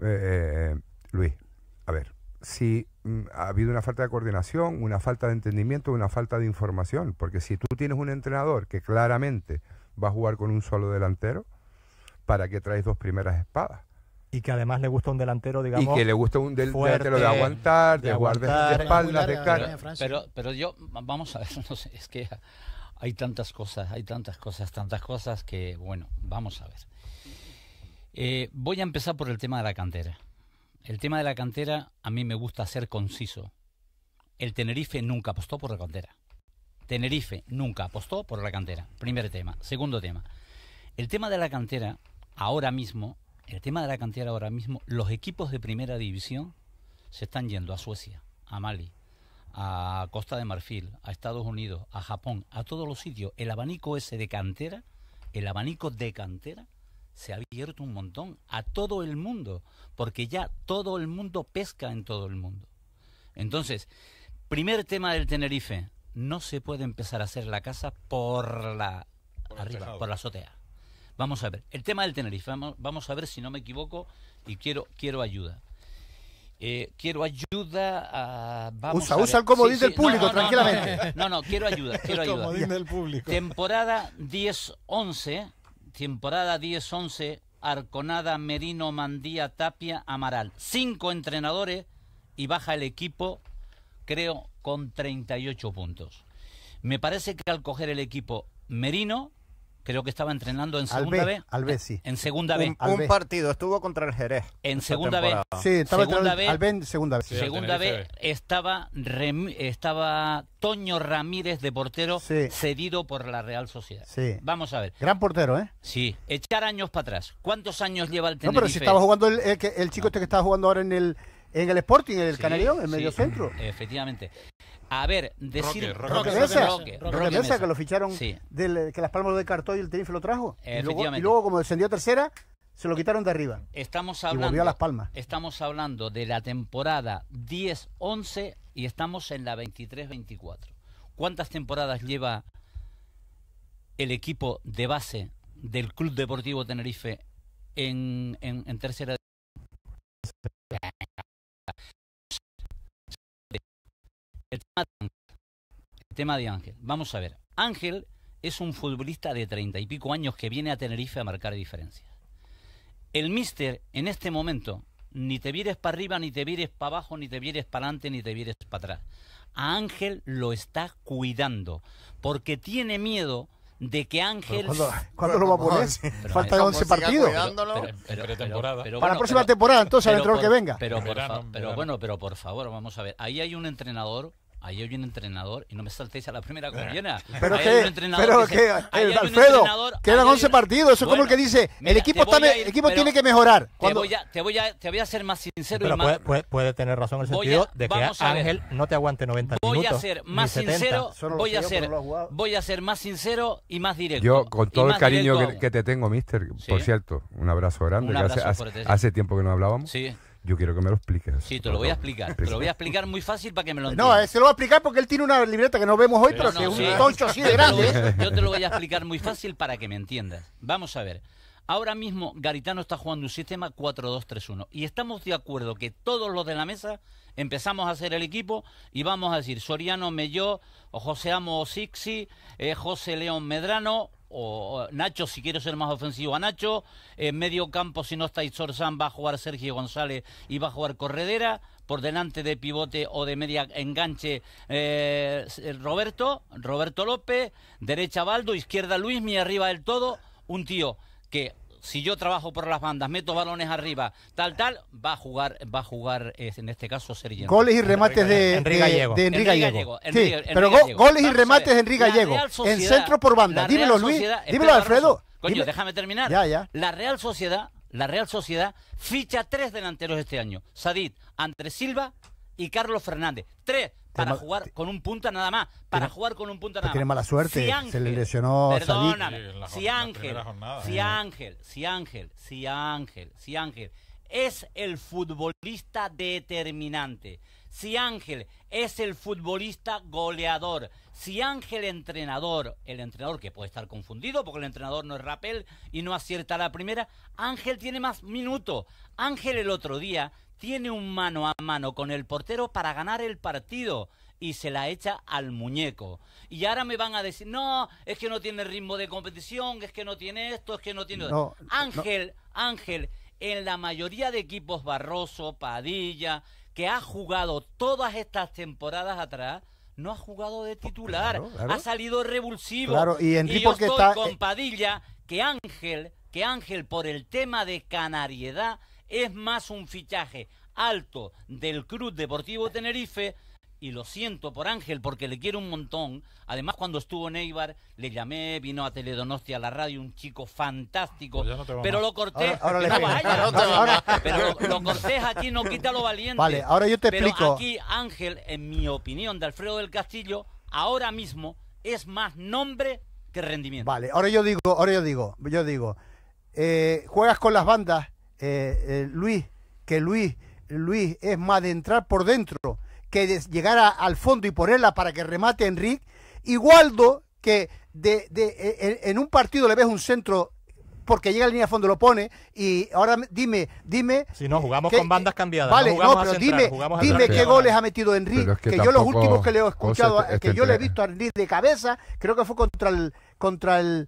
eh, eh, Luis? A ver, si mm, ha habido una falta de coordinación, una falta de entendimiento, una falta de información. Porque si tú tienes un entrenador que claramente va a jugar con un solo delantero, ¿para qué traes dos primeras espadas? Y que además le gusta un delantero, digamos. Y que le gusta un delantero de aguantar, de, guardar de espaldas, de cara. Pero, pero yo, vamos a ver, es que hay tantas cosas, hay tantas cosas, tantas cosas que, bueno, vamos a ver. Eh, voy a empezar por el tema de la cantera el tema de la cantera, a mí me gusta ser conciso. El Tenerife nunca apostó por la cantera. Tenerife nunca apostó por la cantera. Primer tema. Segundo tema. El tema de la cantera, ahora mismo, el tema de la cantera ahora mismo, los equipos de primera división se están yendo a Suecia, a Mali, a Costa de Marfil, a Estados Unidos, a Japón, a todos los sitios. El abanico ese de cantera, el abanico de cantera, se ha abierto un montón a todo el mundo, porque ya todo el mundo pesca en todo el mundo. Entonces, primer tema del Tenerife, no se puede empezar a hacer la casa por la arriba, por la azotea. Vamos a ver, el tema del Tenerife, vamos, a ver si no me equivoco y quiero, quiero ayuda. Eh, quiero ayuda a... Vamos usa, a usa el comodín del público, tranquilamente. No, no, quiero ayuda, quiero ayuda. Temporada 10-11 temporada 10-11, Arconada, Merino, Mandía, Tapia, Amaral. Cinco entrenadores y baja el equipo, creo, con 38 puntos. Me parece que al coger el equipo Merino, creo que estaba entrenando en segunda B. Al sí. En segunda vez Un, partido, estuvo contra el Jerez. En segunda B. Sí, estaba segunda B, segunda B. segunda B estaba, estaba Toño Ramírez de portero cedido por la Real Sociedad. Sí. Vamos a ver. Gran portero, ¿eh? Sí. Echar años para atrás. ¿Cuántos años lleva el Tenerife? No, pero si estaba jugando el, chico este que estaba jugando ahora en el en el Sporting, en el sí, en medio centro. Efectivamente. A ver, decir Roque, Roque, Roque, Mesa, que lo ficharon, que las palmas de Cartó y el Tenerife lo trajo. Y luego, y luego, como descendió a tercera, se lo quitaron de arriba. Estamos hablando, a las palmas. Estamos hablando de la temporada 10-11 y estamos en la 23-24. ¿Cuántas temporadas lleva el equipo de base del Club Deportivo Tenerife en, en, en tercera? El tema, de Ángel. Vamos a ver. Ángel es un futbolista de treinta y pico años que viene a Tenerife a marcar diferencias. El mister, en este momento, ni te vieres para arriba, ni te vienes para abajo, ni te vieres para adelante, ni te vieres para atrás. A Ángel lo está cuidando, porque tiene miedo de que Ángel. ¿Cuándo, lo va a poner? Falta 11 partidos. Pero, pero, Para la próxima temporada, entonces, al entrenador que venga. Pero, por pero bueno, pero por favor, vamos a ver. Ahí hay un entrenador ahí hay un entrenador y no me saltéis a la primera eh, colina. Pero pero que, eh, Alfredo, quedan 11 partidos, eso es como el que dice, el equipo está, el equipo tiene que mejorar. Te, voy a, te, ser más sincero y más... Puede, puede, tener razón el sentido de que Ángel no te aguante 90 minutos. Voy a ser más sincero, voy a ser, voy a ser más sincero y más directo. Yo con todo el cariño que, te tengo, mister, por cierto, un abrazo grande, hace, hace tiempo que no hablábamos. Sí. Yo quiero que me lo expliques. Sí, te lo voy a explicar. Te lo voy a explicar muy fácil para que me lo entiendas. No, eh, se lo voy a explicar porque él tiene una libreta que no vemos hoy, pero, que es un toncho así de grande. Yo te lo voy a explicar muy fácil para que me entiendas. Vamos a ver. Ahora mismo Garitano está jugando un sistema 4-2-3-1 y estamos de acuerdo que todos los de la mesa empezamos a hacer el equipo y vamos a decir Soriano Melló, José Amo Sixi, eh, José León Medrano, o, Nacho, si quiero ser más ofensivo, a Nacho. En medio campo, si no está San va a jugar Sergio González y va a jugar Corredera. Por delante de pivote o de media enganche, eh, Roberto, Roberto López. Derecha Baldo, izquierda Luis, mi arriba del todo. Un tío que si yo trabajo por las bandas, meto balones arriba, tal, tal, va a jugar, va a jugar eh, en este caso Sergio. Goles y remates de Enrique Gallego. sí, pero goles y remates de Enrique Gallego. en centro por banda. Dímelo, Luis. Dímelo, Alfredo. Coño, déjame terminar. Ya, ya. La Real Sociedad, la Real Sociedad ficha tres delanteros este año. Sadid, Andrés Silva y Carlos Fernández. Tres para jugar con un punta nada más. Para jugar con un punta pues nada más. Tiene mala suerte. se le lesionó Perdóname. si, Ángel, si Ángel, si Ángel, si Ángel, si Ángel, es el futbolista determinante. Si Ángel es el futbolista goleador, si Ángel entrenador, el entrenador que puede estar confundido porque el entrenador no es rapel y no acierta la primera, Ángel tiene más minuto Ángel el otro día tiene un mano a mano con el portero para ganar el partido y se la echa al muñeco. Y ahora me van a decir, no, es que no tiene ritmo de competición, es que no tiene esto, es que no tiene... Ángel, Ángel, en la mayoría de equipos, Barroso, Padilla, que ha jugado todas estas temporadas atrás, no ha jugado de titular, ha salido revulsivo. Claro, y, y yo estoy está... con eh, Padilla, que Ángel, que Ángel por el tema de canariedad es más un fichaje alto del Club Deportivo Tenerife y lo siento por Ángel porque le quiero un montón. Además, cuando estuvo en Eibar, le llamé, vino a Teledonostia a la radio, un chico fantástico. Pues pero lo corté Ahora, pero lo, corté aquí no quita lo valiente. Vale, ahora yo te pero explico. Aquí Ángel, en mi opinión, de Alfredo del Castillo, ahora mismo es más nombre que rendimiento. Vale, ahora yo digo, ahora yo digo, yo digo, eh, juegas con las bandas, eh, eh, Luis, que Luis, Luis es más de entrar por dentro que llegara al fondo y ponerla para que remate Enrique. igualdo que de, de, e, e, en un partido le ves un centro porque llega a la línea de fondo, lo pone. Y ahora dime, dime. Si no, jugamos con bandas cambiadas. Vale, no, pero dime, dime qué goles ha metido Enrique. que, yo los últimos que le he escuchado, este, este que yo le he visto a Enrique de cabeza, creo que fue contra el, contra el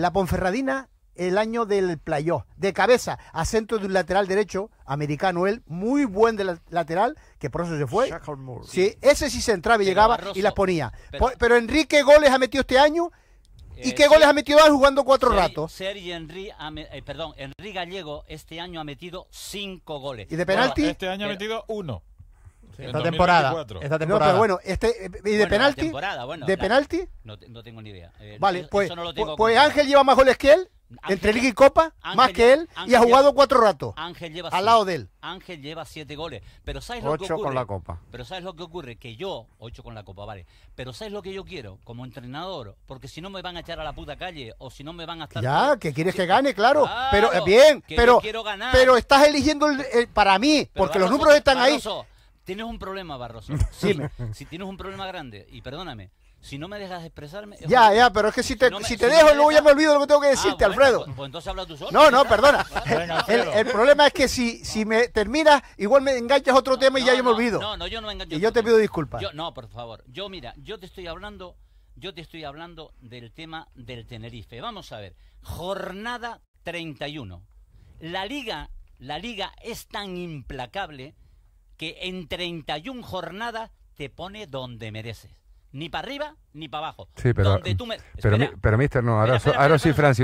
la Ponferradina el año del playoff. De cabeza a centro de un lateral derecho, americano él, muy buen de lateral, que por eso se fue. sí, ese sí se entraba y llegaba y las ponía. Pero, Enrique goles ha metido este año. ¿Y eh, qué goles ha metido jugando cuatro ratos? Sergi eh, perdón, Enrique Gallego este año ha metido cinco goles. ¿Y de penalti? este año ha metido uno. Esta, temporada, esta temporada. pero bueno, este, eh, ¿y de penalti? ¿De penalti? No, tengo ni idea. Eh, vale, pues, pues, pues Ángel lleva más goles que él. entre Liga y Copa, más que él, y ha jugado cuatro ratos. Ángel lleva al lado de él. Ángel lleva siete goles. Pero ¿sabes lo que ocurre? con la Copa. Pero ¿sabes lo que ocurre? Que yo, ocho con la Copa, vale. Pero ¿sabes lo que yo quiero como entrenador? Porque si no me van a echar a la puta calle o si no me van a estar. Ya, que quieres que gane, claro. pero eh, bien, pero. Pero estás eligiendo para mí, porque los números están ahí. Tienes un problema, Barroso. Sí, si tienes un problema grande, y perdóname, si no me dejas expresarme. Ya, ya, pero es que si te, te dejo, luego ya me olvido lo que tengo que ah, decirte, Alfredo. Pues, pues, entonces habla tú solo. No, no, perdona. El, problema es que si, si me terminas, igual me enganchas otro tema y ya yo me olvido. No, no, yo no me engancho. Y yo te pido disculpas. no, por favor. Yo, mira, yo te estoy hablando. Yo te estoy hablando del tema del Tenerife. Vamos a ver. Jornada 31. La liga, la liga es tan implacable que en 31 jornadas te pone donde mereces. Ni para arriba ni para abajo. pero. tú pero, mister, no, ahora, sí,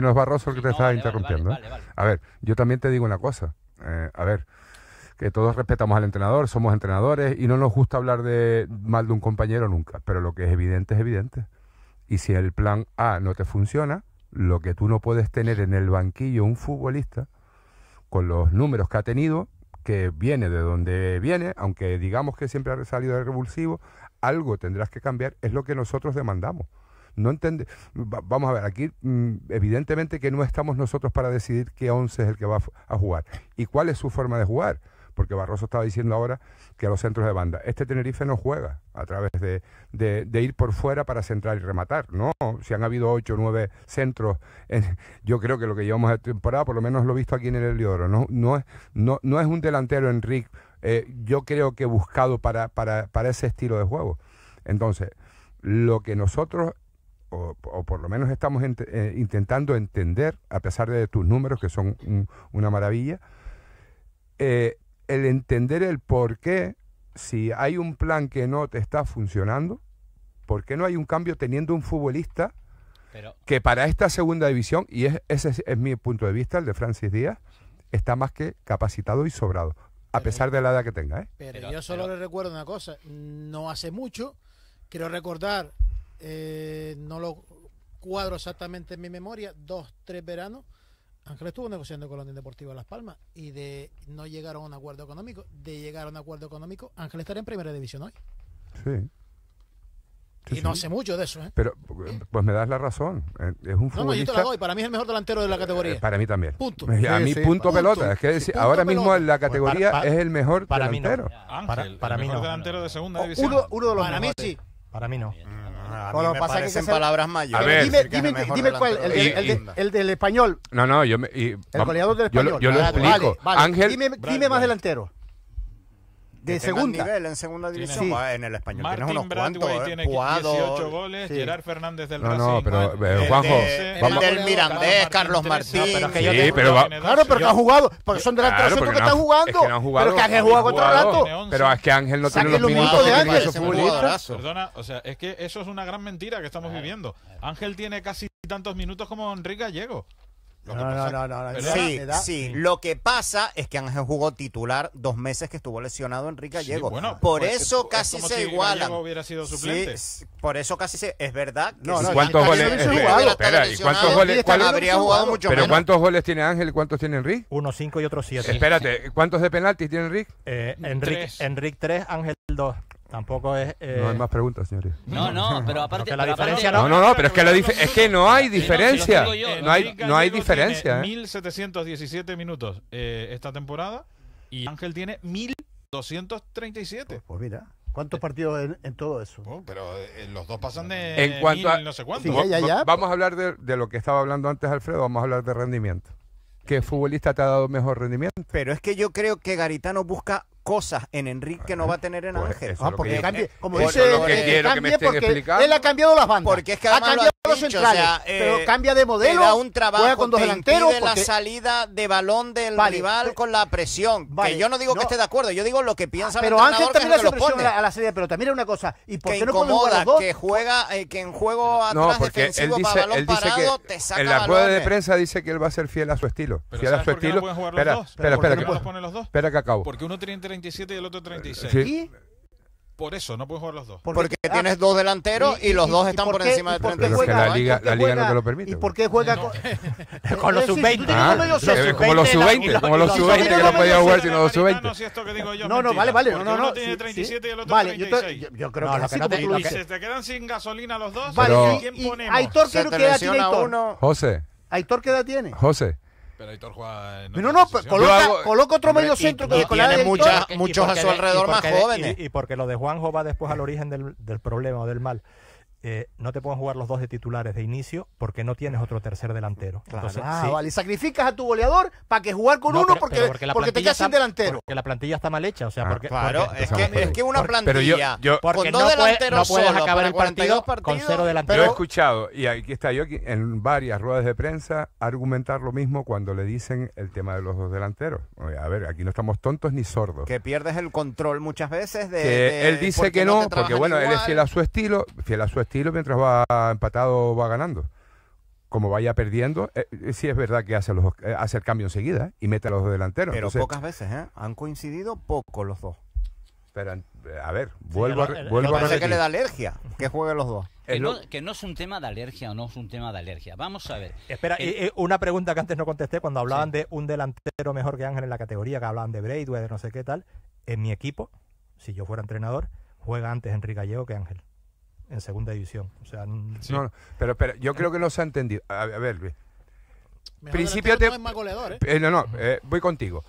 no es Barroso el que te estaba está interrumpiendo. ¿eh? A ver, yo también te digo una cosa. Eh, a ver, que todos respetamos al entrenador, somos entrenadores y no nos gusta hablar de mal de un compañero nunca. Pero lo que es evidente es evidente. Y si el plan A no te funciona, lo que tú no puedes tener en el banquillo un futbolista, con los números que ha tenido, que viene de donde viene, aunque digamos que siempre ha salido del revulsivo, algo tendrás que cambiar, es lo que nosotros demandamos. No entende, vamos a ver, aquí mm, evidentemente que no estamos nosotros para decidir qué once es el que va a jugar y cuál es su forma de jugar porque Barroso estaba diciendo ahora que a los centros de banda. Este Tenerife no juega a través de, ir por fuera para centrar y rematar, ¿no? Si han habido ocho o nueve centros, yo creo que lo que llevamos de temporada, por lo menos lo he visto aquí en el Heliodoro, no, no, es, no, no es un delantero, Enrique, eh, yo creo que buscado para, para, ese estilo de juego. Entonces, lo que nosotros o, por lo menos estamos eh, intentando entender, a pesar de tus números, que son una maravilla, eh, el entender el por qué, si hay un plan que no te está funcionando, ¿por qué no hay un cambio teniendo un futbolista Pero... que para esta segunda división, y ese es, mi punto de vista, el de Francis Díaz, está más que capacitado y sobrado? a pesar de la edad que tenga. ¿eh? Pero, yo solo le recuerdo una cosa, no hace mucho, quiero recordar, eh, no lo cuadro exactamente en mi memoria, dos, tres veranos, Ángel estuvo negociando con la Unión Deportiva Las Palmas y de no llegar a un acuerdo económico, de llegar a un acuerdo económico, Ángel estaría en primera división hoy. Sí. y no hace mucho de eso. ¿eh? Pero pues me das la razón. Eh, es un futbolista. No, yo te doy. Para mí es el mejor delantero de la eh, categoría. Eh, para mí también. Punto. a mí punto, pelota. Es que ahora mismo en la categoría pues es el mejor para delantero. Mí para, el mí mejor no. delantero de segunda oh, división. para mí sí. Para mí no. Mm a mí no, me pasa parecen palabras mayores. dime, dime, dime, cuál, el, el, del español. No, no, yo me, y, El goleador del español. Yo, lo, explico. Ángel. Dime, más delantero de segundo Nivel en segunda división. En el español Martin unos cuantos. Eh, tiene Puado, 18 goles. Gerard Fernández del no, Brasil. Eh, no, pero Juanjo. del Mirandés, Carlos Martín. sí, pero, va, claro, pero que han jugado. Porque son delanteros claro, que están jugando. que jugado. Pero que Ángel rato. Pero es que Ángel no tiene los minutos de Ángel. Perdona, o sea, es que eso es una gran mentira que estamos viviendo. Ángel tiene casi tantos minutos como Enrique Gallego. Lo que no, pasa no, no, no, Sí, sí. Lo que pasa es que Ángel jugó titular dos meses que estuvo lesionado Enrique Gallego. Sí, bueno, por pues, eso es, casi es se si igualan. hubiera sido suplente. Sí, por eso casi se. Es verdad. Que no, no, ¿Cuántos goles? Espera, ¿y cuántos goles? Este cuál, habría jugado mucho Pero menos. ¿cuántos goles tiene Ángel y cuántos tiene Enrique? Uno, cinco y otro siete. Espérate, ¿cuántos de penaltis tiene Enrique? Eh, Enrique 3, Ángel 2. Tampoco es. Eh, no hay más preguntas, señores. No, no, pero aparte. la diferencia No, no, no, pero es que, no hay eh, diferencia. no, hay, no hay diferencia. 1717 ¿eh? minutos esta temporada y Ángel tiene 1237. Pues, pues, mira. ¿Cuántos partidos en, todo eso? Oh, pero los dos pasan de en cuanto no sé vamos a hablar de, de lo que estaba hablando antes Alfredo, vamos a hablar de rendimiento. ¿Qué futbolista te ha dado mejor rendimiento? Pero es que yo creo que Garitano busca cosas en Enrique que no va a tener en pues Ángel. Ah, porque cambie, como dice, lo que eh, quiero que me estén explicando. Él ha cambiado las bandas. Porque es que ha cambiado lo los centrales, o sea, eh, pero cambia de modelo. Era da un trabajo juega con dos delanteros de la salida de balón del rival pero, con la presión. Vale, que yo no digo que esté de acuerdo, yo digo lo que piensa pero antes también hace presión a la salida, pero también es una cosa, ¿y por qué no dos. que juega eh, que en juego atrás defensivo para balón parado te saca En la rueda de prensa dice que él va a ser fiel a su estilo, fiel a su estilo. Espera, espera, espera. Espera que acabo. Porque uno tiene 37 y el otro 36. Eh, por eso, no puedes jugar los dos. Porque, ah, tienes dos delanteros y, los dos están por, encima de 36. Pero que la liga, la liga no te lo permite. ¿Y por qué juega con, los sub-20? Ah, sub como los sub-20, como los sub-20 que no podía jugar sino los sub-20. No, no, vale, vale. No, no, Uno tiene 37 y el otro 36. Yo creo que no Y se te quedan sin gasolina los dos. Vale, ¿quién ponemos? Aitor, ¿qué edad tiene Aitor? José. ¿Aitor qué edad tiene? José. Pero Aitor juega. En no, no, coloca, otro medio centro que tiene muchos a su alrededor más jóvenes. Y, porque lo de Juanjo va después al origen del, del problema o del mal eh, no te pueden jugar los dos de titulares de inicio porque no tienes otro tercer delantero. Claro. ah, Y sacrificas a tu goleador para que jugar con uno porque, porque, te quedas sin delantero. Porque la plantilla está mal hecha. O sea, ah, porque, claro, es, que, es que una plantilla con dos delanteros no solo, acabar el partido con cero delanteros. yo he escuchado, y aquí está yo en varias ruedas de prensa, argumentar lo mismo cuando le dicen el tema de los dos delanteros. a ver, aquí no estamos tontos ni sordos. Que pierdes el control muchas veces de... él dice que no, porque bueno, él es fiel a su estilo, fiel a su estilo estilo mientras va empatado, va ganando. Como vaya perdiendo, eh, eh, si es verdad que hace, los, eh, hace el cambio enseguida y mete a los dos delanteros. Pero pocas veces, Han coincidido poco los dos. Pero, a ver, vuelvo a, repetir que le da alergia que jueguen los dos. Que no, es un tema de alergia o no es un tema de alergia. Vamos a ver. Espera, una pregunta que antes no contesté cuando hablaban de un delantero mejor que Ángel en la categoría, que hablaban de Braidway, de no sé qué tal. En mi equipo, si yo fuera entrenador, juega antes Enrique Gallego que Ángel en segunda división. O sea, no, pero, pero yo creo que no se ha entendido. A, ver, Luis. Principio de ¿eh? Eh, no, no, no, eh, voy contigo.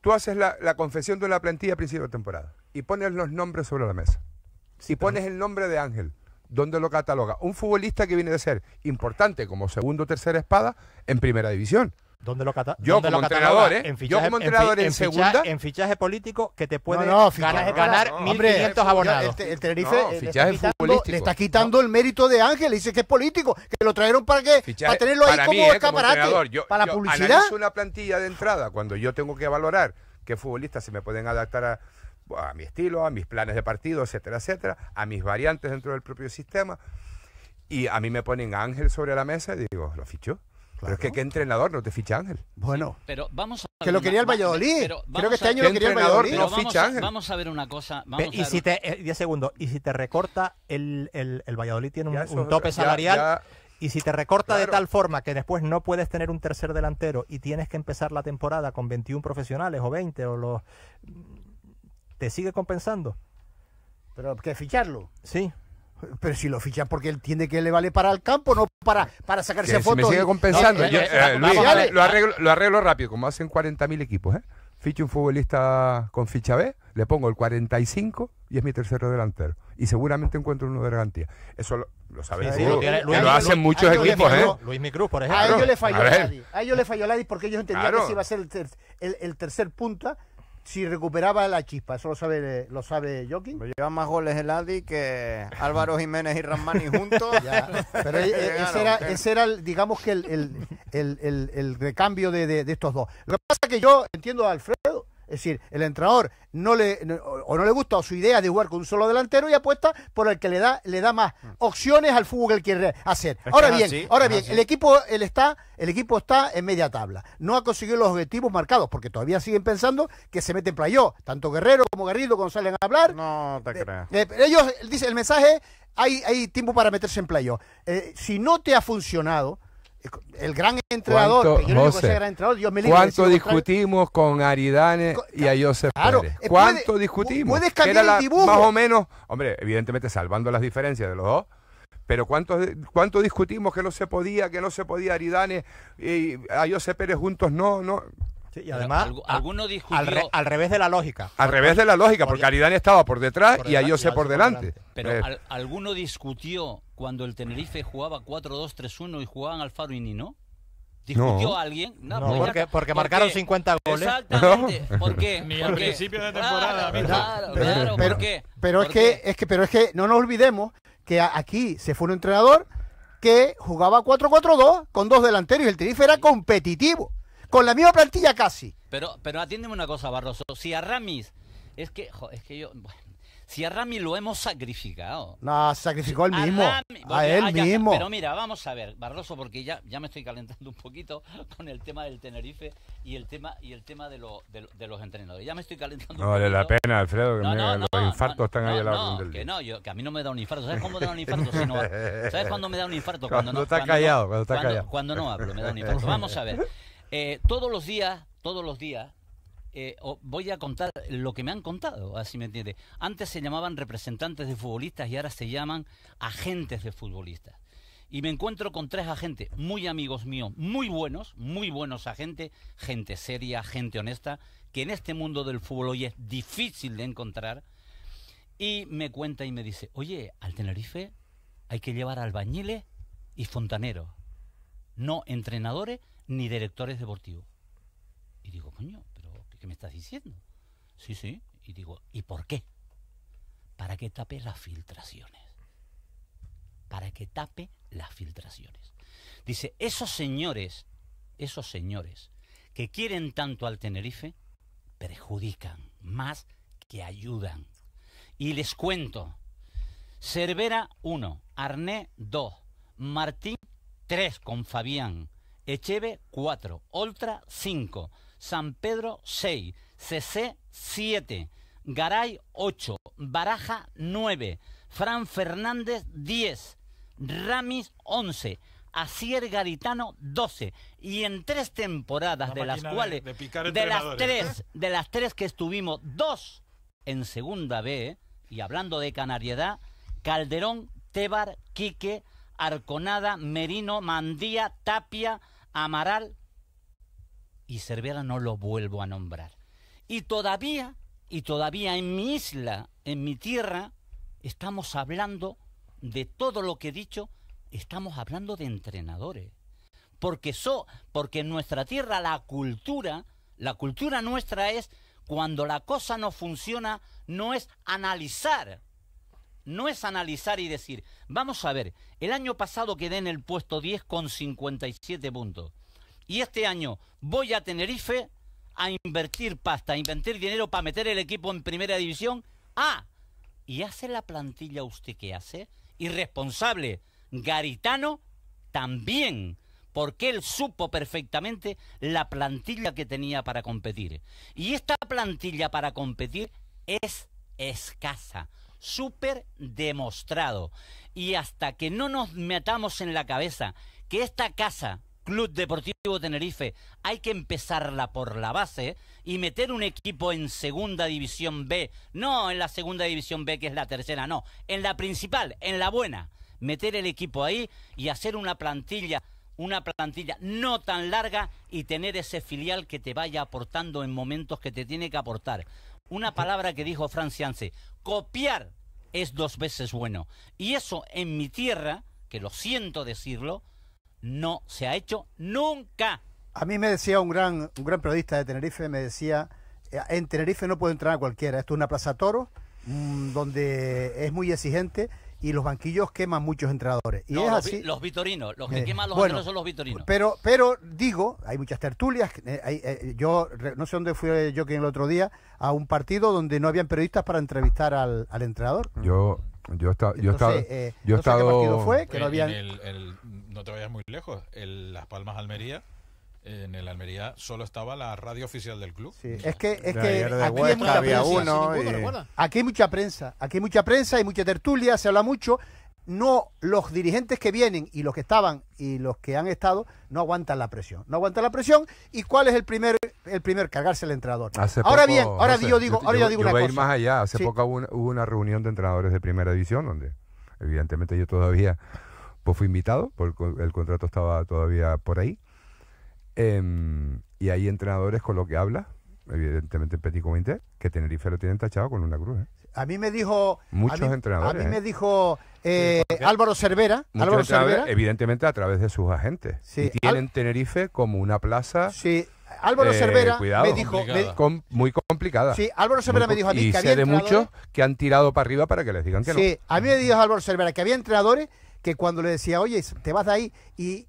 Tú haces la, confesión de una plantilla a principio de temporada y pones los nombres sobre la mesa. Si pones el nombre de Ángel, ¿dónde lo cataloga? Un futbolista que viene de ser importante como segundo o tercera espada en primera división. ¿Dónde lo cata yo, como entrenador, ¿eh? en fichaje, yo como entrenador, en, segunda. en fichaje político que te pueden ganar, no, abonados. El, Tenerife le, está quitando, el mérito de Ángel. Dice que es político, que lo trajeron para, que, para tenerlo ahí ¿eh? como escaparate. yo, para la publicidad. Analizo una plantilla de entrada cuando yo tengo que valorar qué futbolistas se me pueden adaptar a, a mi estilo, a mis planes de partido, etcétera, etcétera, a mis variantes dentro del propio sistema. Y a mí me ponen Ángel sobre la mesa y digo, lo fichó. Pero es que qué entrenador no te ficha Ángel. Bueno. Pero vamos que lo quería el Valladolid. Creo que este año lo quería el entrenador Valladolid. no ficha Ángel? vamos a ver una cosa. y si te, 10 eh, segundos, y si te recorta, el, el, Valladolid tiene un, tope salarial, y si te recorta de tal forma que después no puedes tener un tercer delantero y tienes que empezar la temporada con 21 profesionales o 20 o los... ¿Te sigue compensando? Pero que ficharlo. Sí. Pero si lo fichan porque él tiene que le vale para el campo, no para, para sacarse fotos. Si me sigue compensando. Eh, eh, eh, lo, arreglo, rápido, como hacen 40.000 equipos. ¿eh? Ficho un futbolista con ficha B, le pongo el 45 y es mi tercero delantero. Y seguramente encuentro uno de garantía. Eso lo, sabéis. lo, hacen muchos equipos, Luis Micruz, por ejemplo. A ellos le falló A ellos le porque ellos entendían que iba a ser el tercer punta si recuperaba la chispa. Eso lo sabe, lo sabe Joaquín. Pues lleva más goles el Adi que Álvaro Jiménez y Ramani juntos. pero e, e, ese, era, era, digamos que el, el, el recambio de, de, de, estos dos. Lo que pasa es que yo entiendo a Alfredo es decir, el entrenador no le, o no le gusta su idea de jugar con un solo delantero y apuesta por el que le da, le da más mm. opciones al fútbol que él quiere hacer. ahora bien, ahora bien, el equipo, él está, el equipo está en media tabla. No ha conseguido los objetivos marcados, porque todavía siguen pensando que se mete en playo. Tanto Guerrero como Garrido cuando salen a hablar. No te eh, creas. Eh, ellos dicen, el mensaje hay, hay tiempo para meterse en playo. Eh, si no te ha funcionado, el gran entrenador, que yo no entrenador, me ¿Cuánto discutimos con Aridane y a Joseph eh, Pérez? ¿Cuánto discutimos? Puedes cambiar el dibujo. más o menos, hombre, evidentemente salvando las diferencias de los dos. Pero ¿cuánto, cuánto discutimos que no se podía, que no se podía Aridane y a José Pérez juntos? No, no y además, alguno discutió... al, revés de la lógica. Al revés de la lógica, porque Aridane estaba por detrás y Ayose por, por delante. Pero eh. alguno discutió cuando el Tenerife jugaba 4-2-3-1 y jugaban Alfaro y Nino. ¿Discutió alguien? No, no, pues porque, porque, marcaron 50 goles. Exactamente. ¿Por qué? Ni al principio de temporada. Claro, claro, claro, pero, ¿por qué? pero es, Que, es que, pero es que no nos olvidemos que aquí se fue un entrenador que jugaba 4-4-2 con dos delanteros y el Tenerife era competitivo con la misma plantilla casi. Pero, pero atiéndeme una cosa, Barroso. Si a Ramis, es que, es que yo, si a Rami lo hemos sacrificado. No, sacrificó él mismo. A, él ah, mismo. Pero mira, vamos a ver, Barroso, porque ya, ya me estoy calentando un poquito con el tema del Tenerife y el tema y el tema de, lo, de, los entrenadores. Ya me estoy calentando. No vale la pena, Alfredo, que los infartos están ahí al lado del día. Que no, yo, que a mí no me da un infarto. ¿Sabes cómo me da un infarto? ¿Sabes cuándo me da un infarto? Cuando, cuando, está callado, cuando, está callado, cuando, no hablo, me da un infarto. Vamos a ver. Eh, todos los días, todos los días, eh, voy a contar lo que me han contado, así me entiende. Antes se llamaban representantes de futbolistas y ahora se llaman agentes de futbolistas. Y me encuentro con tres agentes, muy amigos míos, muy buenos, muy buenos agentes, gente seria, gente honesta, que en este mundo del fútbol hoy es difícil de encontrar. Y me cuenta y me dice, oye, al Tenerife hay que llevar albañiles y fontaneros, no entrenadores ni directores deportivos. Y digo, coño, pero ¿qué me estás diciendo? Sí, sí. Y digo, ¿y por qué? Para que tape las filtraciones. Para que tape las filtraciones. Dice, esos señores, esos señores que quieren tanto al Tenerife, perjudican más que ayudan. Y les cuento, Cervera 1, Arné 2, Martín 3 con Fabián, Echeve 4, Oltra 5, San Pedro 6, CC 7, Garay 8, Baraja 9, Fran Fernández 10, Ramis 11, Asier Garitano 12 y en tres temporadas de las cuales de, las tres ¿eh? de las tres que estuvimos dos en segunda B y hablando de canariedad Calderón, Tebar, Quique, Arconada, Merino, Mandía, Tapia, Amaral y Cervera no lo vuelvo a nombrar. Y todavía, y todavía en mi isla, en mi tierra, estamos hablando de todo lo que he dicho, estamos hablando de entrenadores. Porque, so, porque en nuestra tierra la cultura, la cultura nuestra es cuando la cosa no funciona, no es analizar no es analizar y decir, vamos a ver, el año pasado quedé en el puesto 10 con 57 puntos. Y este año voy a Tenerife a invertir pasta, a invertir dinero para meter el equipo en primera división. Ah, y hace la plantilla usted que hace. Irresponsable. Garitano también porque él supo perfectamente la plantilla que tenía para competir. Y esta plantilla para competir es escasa súper demostrado. Y hasta que no nos metamos en la cabeza que esta casa, Club Deportivo Tenerife, hay que empezarla por la base y meter un equipo en Segunda División B, no en la Segunda División B que es la tercera, no, en la principal, en la buena, meter el equipo ahí y hacer una plantilla una plantilla no tan larga y tener ese filial que te vaya aportando en momentos que te tiene que aportar. Una palabra que dijo Franciance, copiar es dos veces bueno. Y eso en mi tierra, que lo siento decirlo, no se ha hecho nunca. A mí me decía un gran, gran periodista de Tenerife, me decía, eh, en Tenerife no puede entrar a cualquiera, esto es una plaza toro, mm, donde es muy exigente y los banquillos queman muchos entrenadores. Y es los, así. los, vitorinos, los que eh, queman los bueno, son los vitorinos. Pero, pero digo, hay muchas tertulias. Eh, eh, yo no sé dónde fui yo que el otro día a un partido donde no habían periodistas para entrevistar al, entrenador. Yo. Yo, está, yo, estaba estado. no, te vayas muy lejos. en Las Palmas Almería en el Almería solo estaba la radio oficial del club. Sí. Es que, es que aquí hay mucha prensa. Aquí hay mucha prensa, aquí hay mucha tertulia, se habla mucho. No, los dirigentes que vienen y los que estaban y los que han estado no aguantan la presión. No aguantan la presión. ¿Y cuál es el primer, el primer cargarse el entrenador? ahora bien, ahora yo digo, ahora yo, digo una voy cosa. Ir más allá. Hace poco hubo una, reunión de entrenadores de primera división donde, evidentemente, yo todavía pues fui invitado, porque el contrato estaba todavía por ahí. Em, y hay entrenadores con los que habla, evidentemente en Petit Comité, que Tenerife lo tienen tachado con una cruz. ¿eh? A mí me dijo. Muchos entrenadores. A mí me ¿eh? dijo eh, Álvaro Cervera. Cervera. Evidentemente a través de sus agentes. tienen Tenerife como una plaza. Sí. Álvaro Cervera me dijo muy complicada. Sí, Álvaro Cervera me dijo a mí que había de muchos que han tirado para arriba para que les digan que no. Sí, a mí me dijo Álvaro Cervera que había entrenadores que cuando le decía, oye, te vas de ahí y,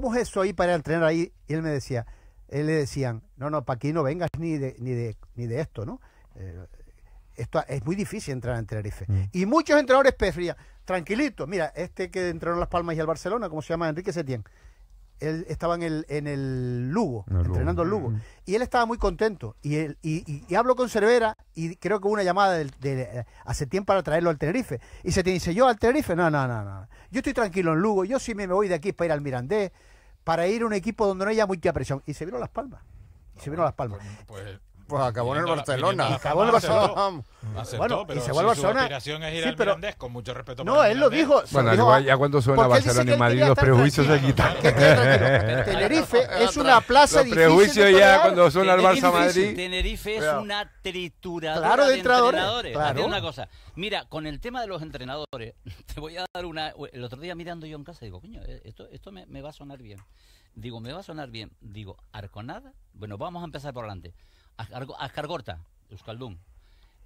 ¿cómo es eso ahí para entrenar ahí? Y él me decía, él le decían, no, no, para aquí no vengas ni de, ni de, ni de esto, ¿no? Eh, esto es muy difícil entrar en Tenerife. Mm. Y muchos entrenadores preferían, tranquilito, mira, este que entrenó en Las Palmas y al Barcelona, ¿cómo se llama Enrique Setién, él estaba en el, en el Lugo, entrenando en Lugo. Mm. Y él estaba muy contento. Y, él, y, y, hablo con Cervera y creo que hubo una llamada de, de, eh, hace tiempo para traerlo al Tenerife. Y se dice, yo al Tenerife, no, no, no, no. Yo estoy tranquilo en Lugo, yo sí me voy de aquí para ir al Mirandés, para ir a un equipo donde no haya mucha presión. Y se vieron las palmas. se vieron ah, las palmas. pues, pues pues acabó en el Barcelona. Acabó en el Barcelona. bueno, pero y se Barcelona. aspiración es ir con mucho respeto. No, él lo dijo. Bueno, ya cuando suena Barcelona y Madrid, los prejuicios se quitan. Tenerife es una plaza los difícil. prejuicios ya cuando suena el Barça Madrid. Tenerife es una trituradora claro, de entrenadores. Claro. una cosa. Mira, con el tema de los entrenadores, te voy a dar una. El otro día mirando yo en casa, digo, coño, eh, esto, esto me, me va a sonar bien. Digo, me va a sonar bien. Digo, Arconada. Bueno, vamos a empezar por adelante. Ascar Gorta, Euskaldun.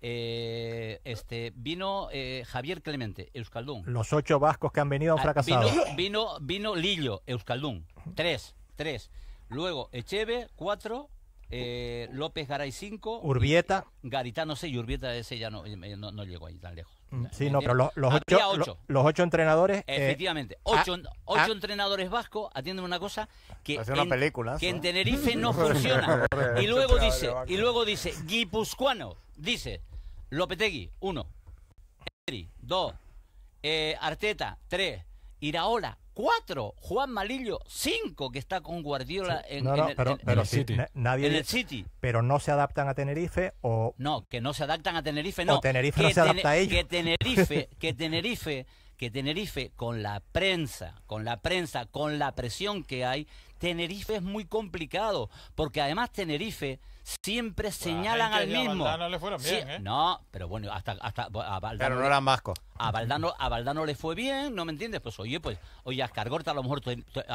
Eh, este vino eh, Javier Clemente, Euskaldun. Los ocho vascos que han venido han ah, fracasado. Vino, vino, Lillo, Euskaldun. Tres, tres. Luego Echeve, cuatro. Eh, López Garay 5. Urbieta. Garita Garitano sé y Urbieta ese ya eh, no, no, llegó ahí tan lejos. Mm, sí, eh, no, pero los, ocho, entrenadores. Efectivamente, ah, ocho, ah, ocho entrenadores vascos atienden una cosa que, en, Tenerife no funciona. y luego dice, y luego dice, guipuzcoano, dice, Lopetegui, 1, Eri dos, Arteta, 3, Iraola, cuatro. Juan Malillo, cinco, que está con Guardiola en, el, City. Pero no se adaptan a Tenerife o... No, que no se adaptan a Tenerife, no. Tenerife se a Que Tenerife, que Tenerife, que Tenerife, con la prensa, con la prensa, con la presión que hay, Tenerife es muy complicado, porque además Tenerife siempre pues señalan al mismo. ¿eh? No, pero bueno, hasta, hasta a Pero no eran vascos. A Valdano, le fue bien, ¿no me entiendes? Pues oye, pues, oye, Ascargorta a lo mejor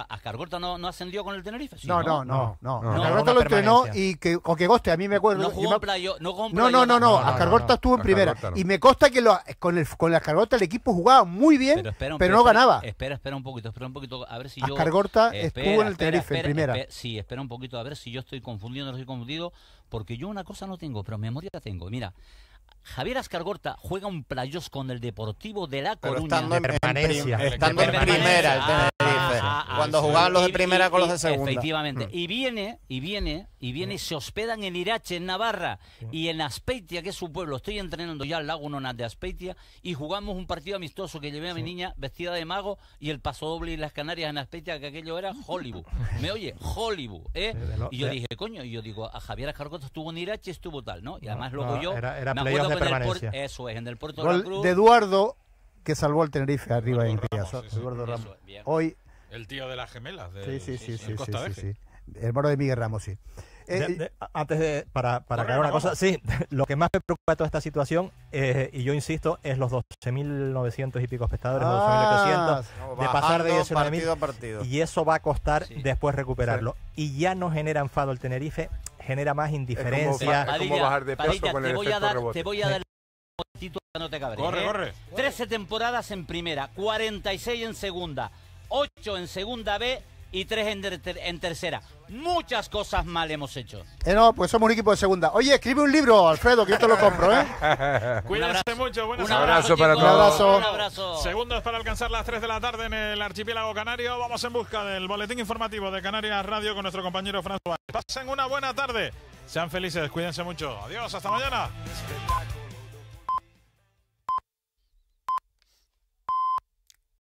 Ascargorta no, no ascendió con el Tenerife. No, no, no, no. Ascargorta lo entrenó y que, o que goste, a mí me acuerdo. No jugó no, jugó no, no, no, no, Ascargorta estuvo en primera. Y me consta que lo, con el con el equipo jugaba muy bien, pero, espera, pero no ganaba. Espera, espera un poquito, espera un poquito, a ver si yo. Ascargorta estuvo en el Tenerife en primera. sí, espera un poquito, a ver si yo estoy confundido, no estoy confundido porque yo una cosa no tengo, pero memoria la tengo. Mira, Javier Ascargorta juega un playos con el Deportivo de La Coruña. Estando en, permanencia. estando primera, ah, ah, ah, cuando jugaban los de primera con los de segunda. Efectivamente. Mm. Y viene, y viene, y viene, se hospedan en Irache, en Navarra, y en Aspeitia, que es su pueblo. Estoy entrenando ya al Lago Nonat de Aspeitia, y jugamos un partido amistoso que llevé a mi niña vestida de mago y el paso doble y las Canarias en Aspeitia, que aquello era Hollywood. ¿Me oye? Hollywood, ¿eh? Y yo dije, coño, y yo digo, a Javier Ascargorta estuvo en Irache, estuvo tal, ¿no? Y además luego yo... Era, me acuerdo permanencia. eso es, en el Puerto de, Cruz. de Eduardo, que salvó al Tenerife arriba en Piazza. Eduardo Ramos. Hoy. El tío de las gemelas. De, sí, sí, sí, sí, Hermano de Miguel Ramos, sí. Eh, antes de, para, para aclarar una cosa, sí, lo que más me preocupa de toda esta situación, eh, y yo insisto, es los 12.900 y pico espectadores, ah, de pasar de pasar de partido. Y eso va a costar después recuperarlo. Y ya no genera enfado el Tenerife genera más indiferencia. Es como, es como bajar de peso Padilla, con el te voy a dar, rebote. Te voy a dar no te cabré, Corre, ¿eh? corre. 13 temporadas en primera, 46 en segunda, 8 en segunda B, y tres en, tercera. Muchas cosas mal hemos hecho. Eh, no, pues somos un equipo de segunda. Oye, escribe un libro, Alfredo, que yo te lo compro, ¿eh? Cuídense mucho, buenas Un abrazo, para todos. Un abrazo. Segundos para alcanzar las 3 de la tarde en el archipiélago canario. Vamos en busca del boletín informativo de Canarias Radio con nuestro compañero Franco. Pasen una buena tarde. Sean felices, cuídense mucho. Adiós, hasta mañana.